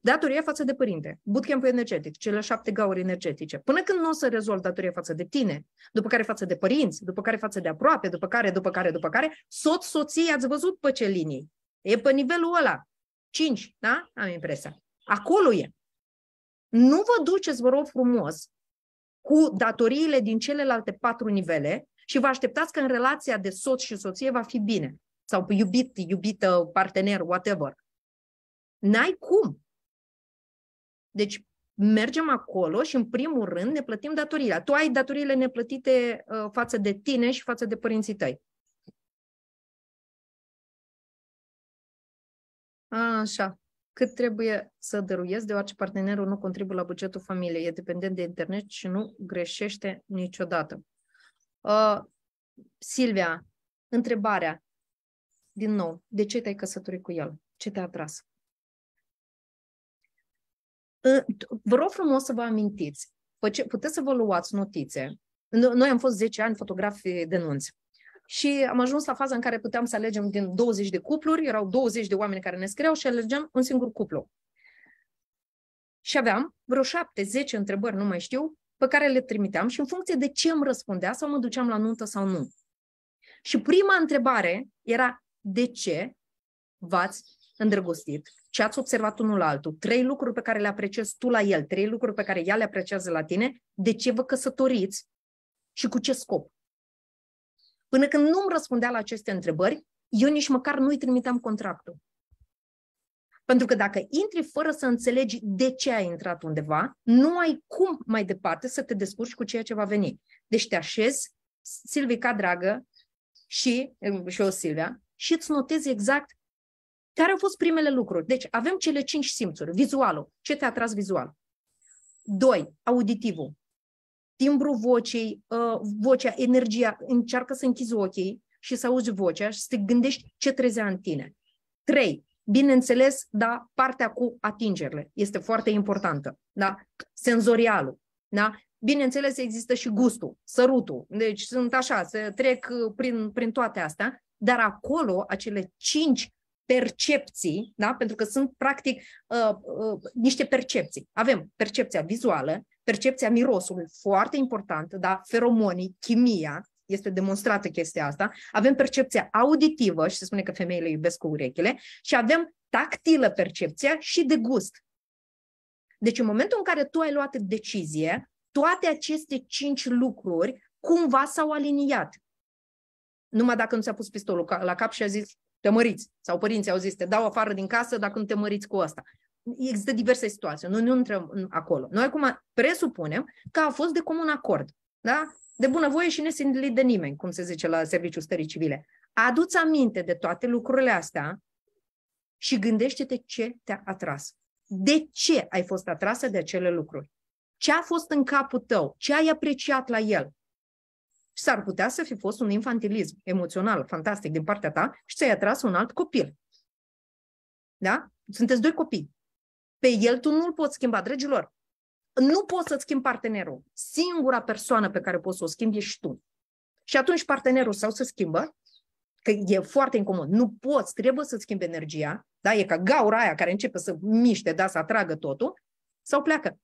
datoria față de părinte, bootcamp energetic, cele șapte gauri energetice, până când nu o să rezolvi datoria față de tine, după care față de părinți, după care față de aproape, după care, după care, după care, soț, soție, ați văzut pe ce linii. E pe nivelul ăla. cinci, da? Am impresia. Acolo e. Nu vă duceți, vă rog frumos, cu datoriile din celelalte patru nivele și vă așteptați că în relația de soț și soție va fi bine. Sau iubit, iubită, partener, whatever N-ai cum. Deci mergem acolo și în primul rând ne plătim datoriile. Tu ai datoriile neplătite uh, față de tine și față de părinții tăi. Așa. Cât trebuie să dăruiesc, deoarece partenerul nu contribuie la bugetul familiei, e dependent de internet și nu greșește niciodată. Uh, Silvia, întrebarea, din nou, de ce te-ai căsătorit cu el? Ce te-a atras? Vă rog frumos să vă amintiți, puteți să vă luați notițe. Noi am fost 10 ani fotografi nunți Și am ajuns la faza în care puteam să alegem din 20 de cupluri, erau 20 de oameni care ne scriau și alegem un singur cuplu. Și aveam vreo 7-10 întrebări, nu mai știu, pe care le trimiteam și în funcție de ce îmi răspundea sau mă duceam la nuntă sau nu. Și prima întrebare era de ce v-ați îndrăgostit, ce ați observat unul la altul, trei lucruri pe care le apreciezi tu la el, trei lucruri pe care ea le apreciază la tine, de ce vă căsătoriți și cu ce scop. Până când nu îmi răspundea la aceste întrebări, eu nici măcar nu îi trimiteam contractul. Pentru că dacă intri fără să înțelegi de ce ai intrat undeva, nu ai cum mai departe să te descurci cu ceea ce va veni. Deci te așezi, Silvica dragă, și, și eu, Silvia, și îți notezi exact care au fost primele lucruri? Deci avem cele cinci simțuri. Vizualul. Ce te-a atras vizual? Doi, auditivul. Timbru vocei, uh, vocea, energia. Încearcă să închizi ochii și să auzi vocea și să te gândești ce trezea în tine. Trei, bineînțeles, da, partea cu atingerile este foarte importantă. Da? Senzorialul. Da? Bineînțeles, există și gustul, sărutul. Deci sunt așa, se trec uh, prin, prin toate astea, dar acolo acele cinci percepții, da? pentru că sunt practic uh, uh, niște percepții. Avem percepția vizuală, percepția mirosului, foarte importantă, da? feromonii, chimia, este demonstrată chestia asta, avem percepția auditivă și se spune că femeile iubesc cu urechile și avem tactilă percepția și de gust. Deci în momentul în care tu ai luat decizie, toate aceste cinci lucruri cumva s-au aliniat. Numai dacă nu ți-a pus pistolul la cap și a zis te măriți. Sau părinții au zis, te dau afară din casă dacă nu te măriți cu asta. Există diverse situații, noi nu intrăm acolo. Noi acum presupunem că a fost de comun acord, da? de bunăvoie și nesindilit de nimeni, cum se zice la Serviciul Stării Civile. Aduți aminte de toate lucrurile astea și gândește-te ce te-a atras. De ce ai fost atrasă de acele lucruri? Ce a fost în capul tău? Ce ai apreciat la el? și s-ar putea să fi fost un infantilism emoțional fantastic din partea ta și ți-ai atras un alt copil. Da? Sunteți doi copii. Pe el tu nu-l poți schimba, dragilor. Nu poți să-ți schimbi partenerul. Singura persoană pe care poți să o schimbi ești tu. Și atunci partenerul sau se schimbă, că e foarte incomod. Nu poți, trebuie să-ți schimbi energia, da? E ca gaura aia care începe să miște, da, să atragă totul, sau pleacă.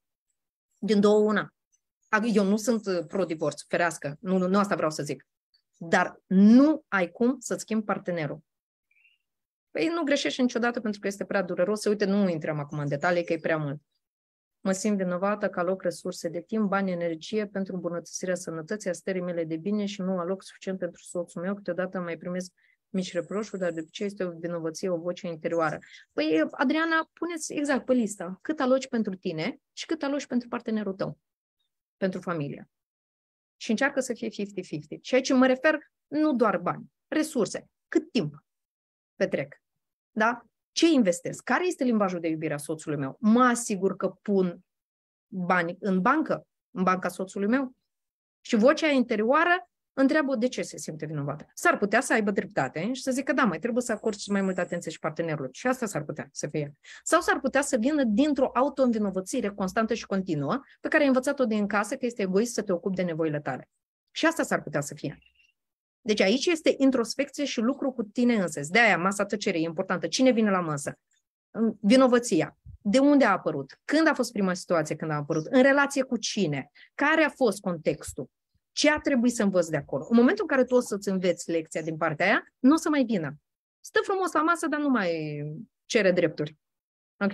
Din două una eu nu sunt uh, pro-divorț, ferească, nu, nu, nu asta vreau să zic. Dar nu ai cum să-ți schimbi partenerul. Păi nu greșești niciodată pentru că este prea dureros. Uite, nu intrăm acum în detalii, că e prea mult. Mă simt vinovată că aloc resurse de timp, bani, energie pentru îmbunătățirea sănătății, a stării mele de bine și nu aloc suficient pentru soțul meu. Câteodată mai primesc mici reproșuri, dar de ce este o vinovăție, o voce interioară. Păi, Adriana, puneți exact pe lista cât aloci pentru tine și cât aloci pentru partenerul tău pentru familie. Și încearcă să fie 50-50. Și aici mă refer nu doar bani, resurse, cât timp petrec. Da? Ce investesc? Care este limbajul de iubire a soțului meu? Mă asigur că pun bani în bancă, în banca soțului meu? Și vocea interioară întreabă de ce se simte vinovată. S-ar putea să aibă dreptate și să zică, da, mai trebuie să acorzi mai multă atenție și partenerului. Și asta s-ar putea să fie. Sau s-ar putea să vină dintr-o auto constantă și continuă, pe care ai învățat-o din casă, că este egoist să te ocupi de nevoile tale. Și asta s-ar putea să fie. Deci aici este introspecție și lucru cu tine însă. De-aia masa tăcerii e importantă. Cine vine la masă? Vinovăția. De unde a apărut? Când a fost prima situație când a apărut? În relație cu cine? Care a fost contextul? ce a trebuit să învăț de acolo. În momentul în care tu o să-ți înveți lecția din partea aia, nu o să mai vină. Stă frumos la masă, dar nu mai cere drepturi. Ok?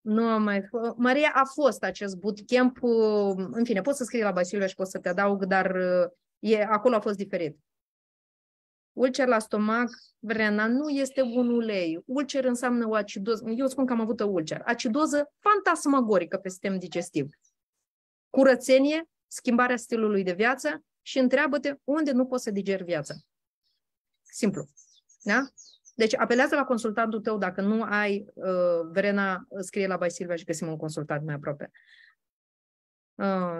Nu am mai f- Maria, a fost acest bootcamp, în fine, poți să scrii la Basilio și poți să te adaug, dar e, acolo a fost diferit. Ulcer la stomac, Vrena, nu este un ulei. Ulcer înseamnă o acidoză. Eu spun că am avut o ulcer. Acidoză fantasmagorică pe sistem digestiv curățenie, schimbarea stilului de viață și întreabă-te unde nu poți să digeri viața. Simplu. Da? Deci apelează la consultantul tău dacă nu ai, uh, Verena scrie la Bai Silvia și găsim un consultant mai aproape.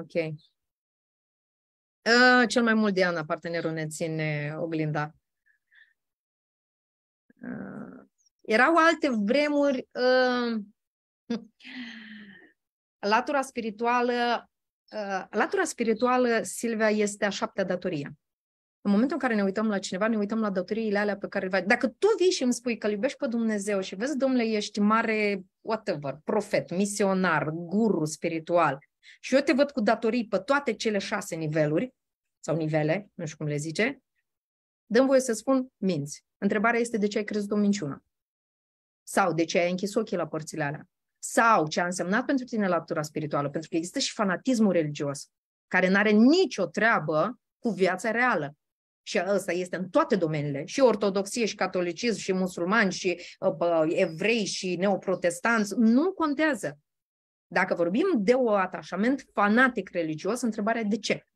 ok. Uh, cel mai mult Diana, partenerul, ne ține oglinda. Uh, erau alte vremuri. Uh, latura spirituală Ă, latura spirituală, Silvia, este a șaptea datorie. În momentul în care ne uităm la cineva, ne uităm la datoriile alea pe care le faci. Dacă tu vii și îmi spui că iubești pe Dumnezeu și vezi, domnule, ești mare, whatever, profet, misionar, guru spiritual, și eu te văd cu datorii pe toate cele șase niveluri, sau nivele, nu știu cum le zice, dăm voie să spun minți. Întrebarea este de ce ai crezut o minciună? Sau de ce ai închis ochii la părțile alea? sau ce a însemnat pentru tine latura spirituală, pentru că există și fanatismul religios, care nu are nicio treabă cu viața reală. Și ăsta este în toate domeniile, și ortodoxie, și catolicism, și musulmani, și uh, bă, evrei, și neoprotestanți, nu contează. Dacă vorbim de o atașament fanatic religios, întrebarea de ce?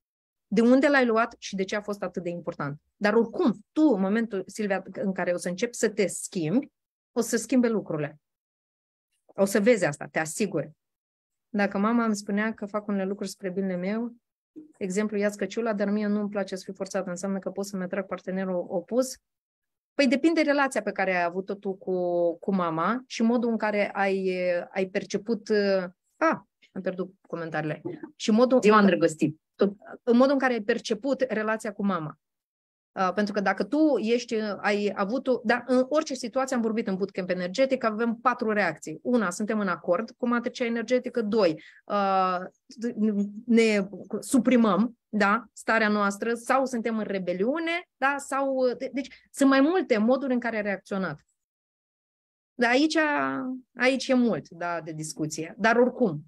De unde l-ai luat și de ce a fost atât de important? Dar oricum, tu, în momentul, Silvia, în care o să începi să te schimbi, o să schimbe lucrurile. O să vezi asta, te asigur. Dacă mama îmi spunea că fac unele lucruri spre binele meu, exemplu, ia căciula, dar mie nu-mi place să fiu forțat înseamnă că pot să-mi atrag partenerul opus. Păi depinde relația pe care ai avut-o tu cu, cu mama și modul în care ai, ai perceput... A, am pierdut comentariile. Și modul... Eu am îndrăgostit. În modul în care ai perceput relația cu mama. Uh, pentru că dacă tu ești, uh, ai avut, o, dar în orice situație am vorbit în bootcamp energetic, avem patru reacții. Una, suntem în acord cu matricea energetică. Doi, uh, ne suprimăm, da, starea noastră, sau suntem în rebeliune, da, sau, deci sunt mai multe moduri în care ai reacționat. Dar aici, aici e mult, da, de discuție. Dar oricum,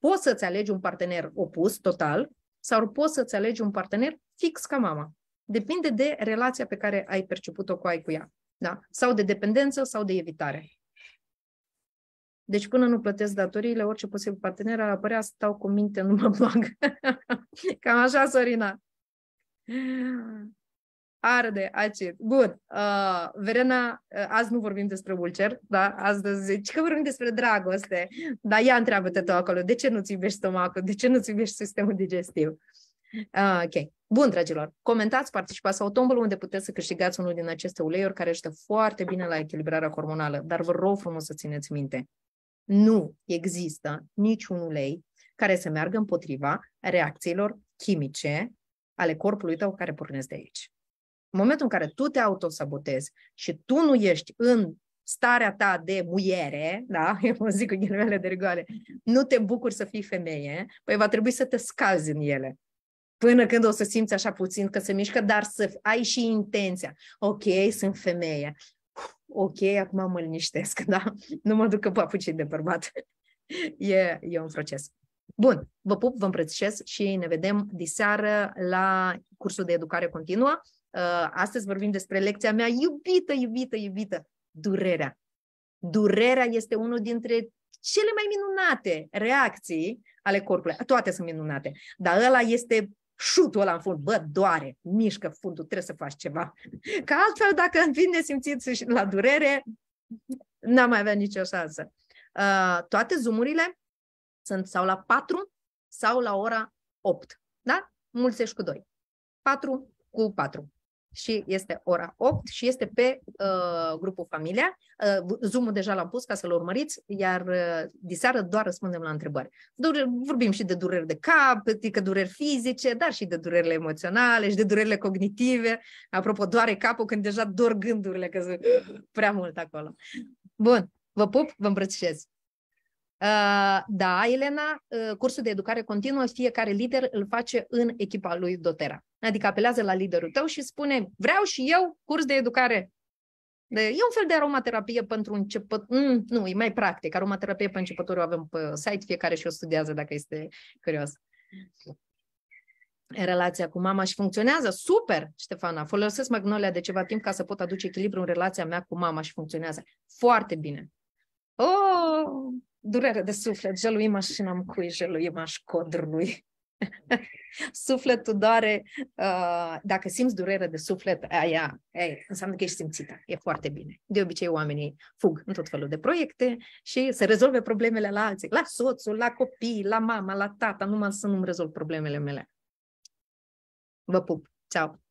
poți să-ți alegi un partener opus, total, sau poți să-ți alegi un partener fix ca mama depinde de relația pe care ai perceput-o cu ai cu ea. Da? Sau de dependență sau de evitare. Deci până nu plătesc datoriile, orice posibil partener ar apărea să stau cu minte, nu mă bag. Cam așa, Sorina. Arde, acid. Bun. Uh, Verena, uh, azi nu vorbim despre ulcer, da? Astăzi zici că vorbim despre dragoste. Dar ea întreabă-te tu acolo, de ce nu-ți iubești stomacul? De ce nu-ți iubești sistemul digestiv? Uh, ok. Bun, dragilor, comentați, participați sau tombul unde puteți să câștigați unul din aceste uleiuri care ajută foarte bine la echilibrarea hormonală, dar vă rog frumos să țineți minte, nu există niciun ulei care să meargă împotriva reacțiilor chimice ale corpului tău care pornesc de aici. În momentul în care tu te autosabotezi și tu nu ești în starea ta de muiere, da, eu mă zic cu ghilimele de rigoare, nu te bucuri să fii femeie, păi va trebui să te scazi în ele până când o să simți așa puțin că se mișcă, dar să ai și intenția. Ok, sunt femeie. Ok, acum mă liniștesc, da? Nu mă duc că papucii de bărbat. E, e un proces. Bun, vă pup, vă îmbrățișez și ne vedem diseară la cursul de educare continuă. Uh, astăzi vorbim despre lecția mea iubită, iubită, iubită, durerea. Durerea este unul dintre cele mai minunate reacții ale corpului. Toate sunt minunate, dar ăla este șutul ăla în fund, bă, doare, mișcă fundul, trebuie să faci ceva. Ca altfel, dacă vin nesimțiți și la durere, n-am mai avea nicio șansă. Uh, toate zoomurile sunt sau la 4 sau la ora 8. Da? Mulțești cu 2. 4 cu 4 și este ora 8 și este pe uh, grupul Familia. Uh, Zoom-ul deja l-am pus ca să-l urmăriți, iar uh, diseară doar răspundem la întrebări. Dur- vorbim și de dureri de cap, adică dureri fizice, dar și de durerile emoționale și de durerile cognitive. Apropo, doare capul când deja dor gândurile, că sunt prea mult acolo. Bun, vă pup, vă îmbrățișez. Uh, da, Elena, uh, cursul de educare continuă, fiecare lider îl face în echipa lui Dotera. Adică apelează la liderul tău și spune, vreau și eu curs de educare. De, e un fel de aromaterapie pentru început. Mm, nu, e mai practic. Aromaterapie pentru începători o avem pe site, fiecare și o studiază dacă este curios relația cu mama și funcționează super, Ștefana. Folosesc magnolia de ceva timp ca să pot aduce echilibru în relația mea cu mama și funcționează foarte bine. oh, durere de suflet, jeluim am cui, jeluim aș codrului. Sufletul doare, uh, dacă simți durere de suflet, aia, aia înseamnă că ești simțită, e foarte bine. De obicei oamenii fug în tot felul de proiecte și se rezolve problemele la alții, la soțul, la copii, la mama, la tata, numai să nu-mi rezolv problemele mele. Vă pup! Ciao!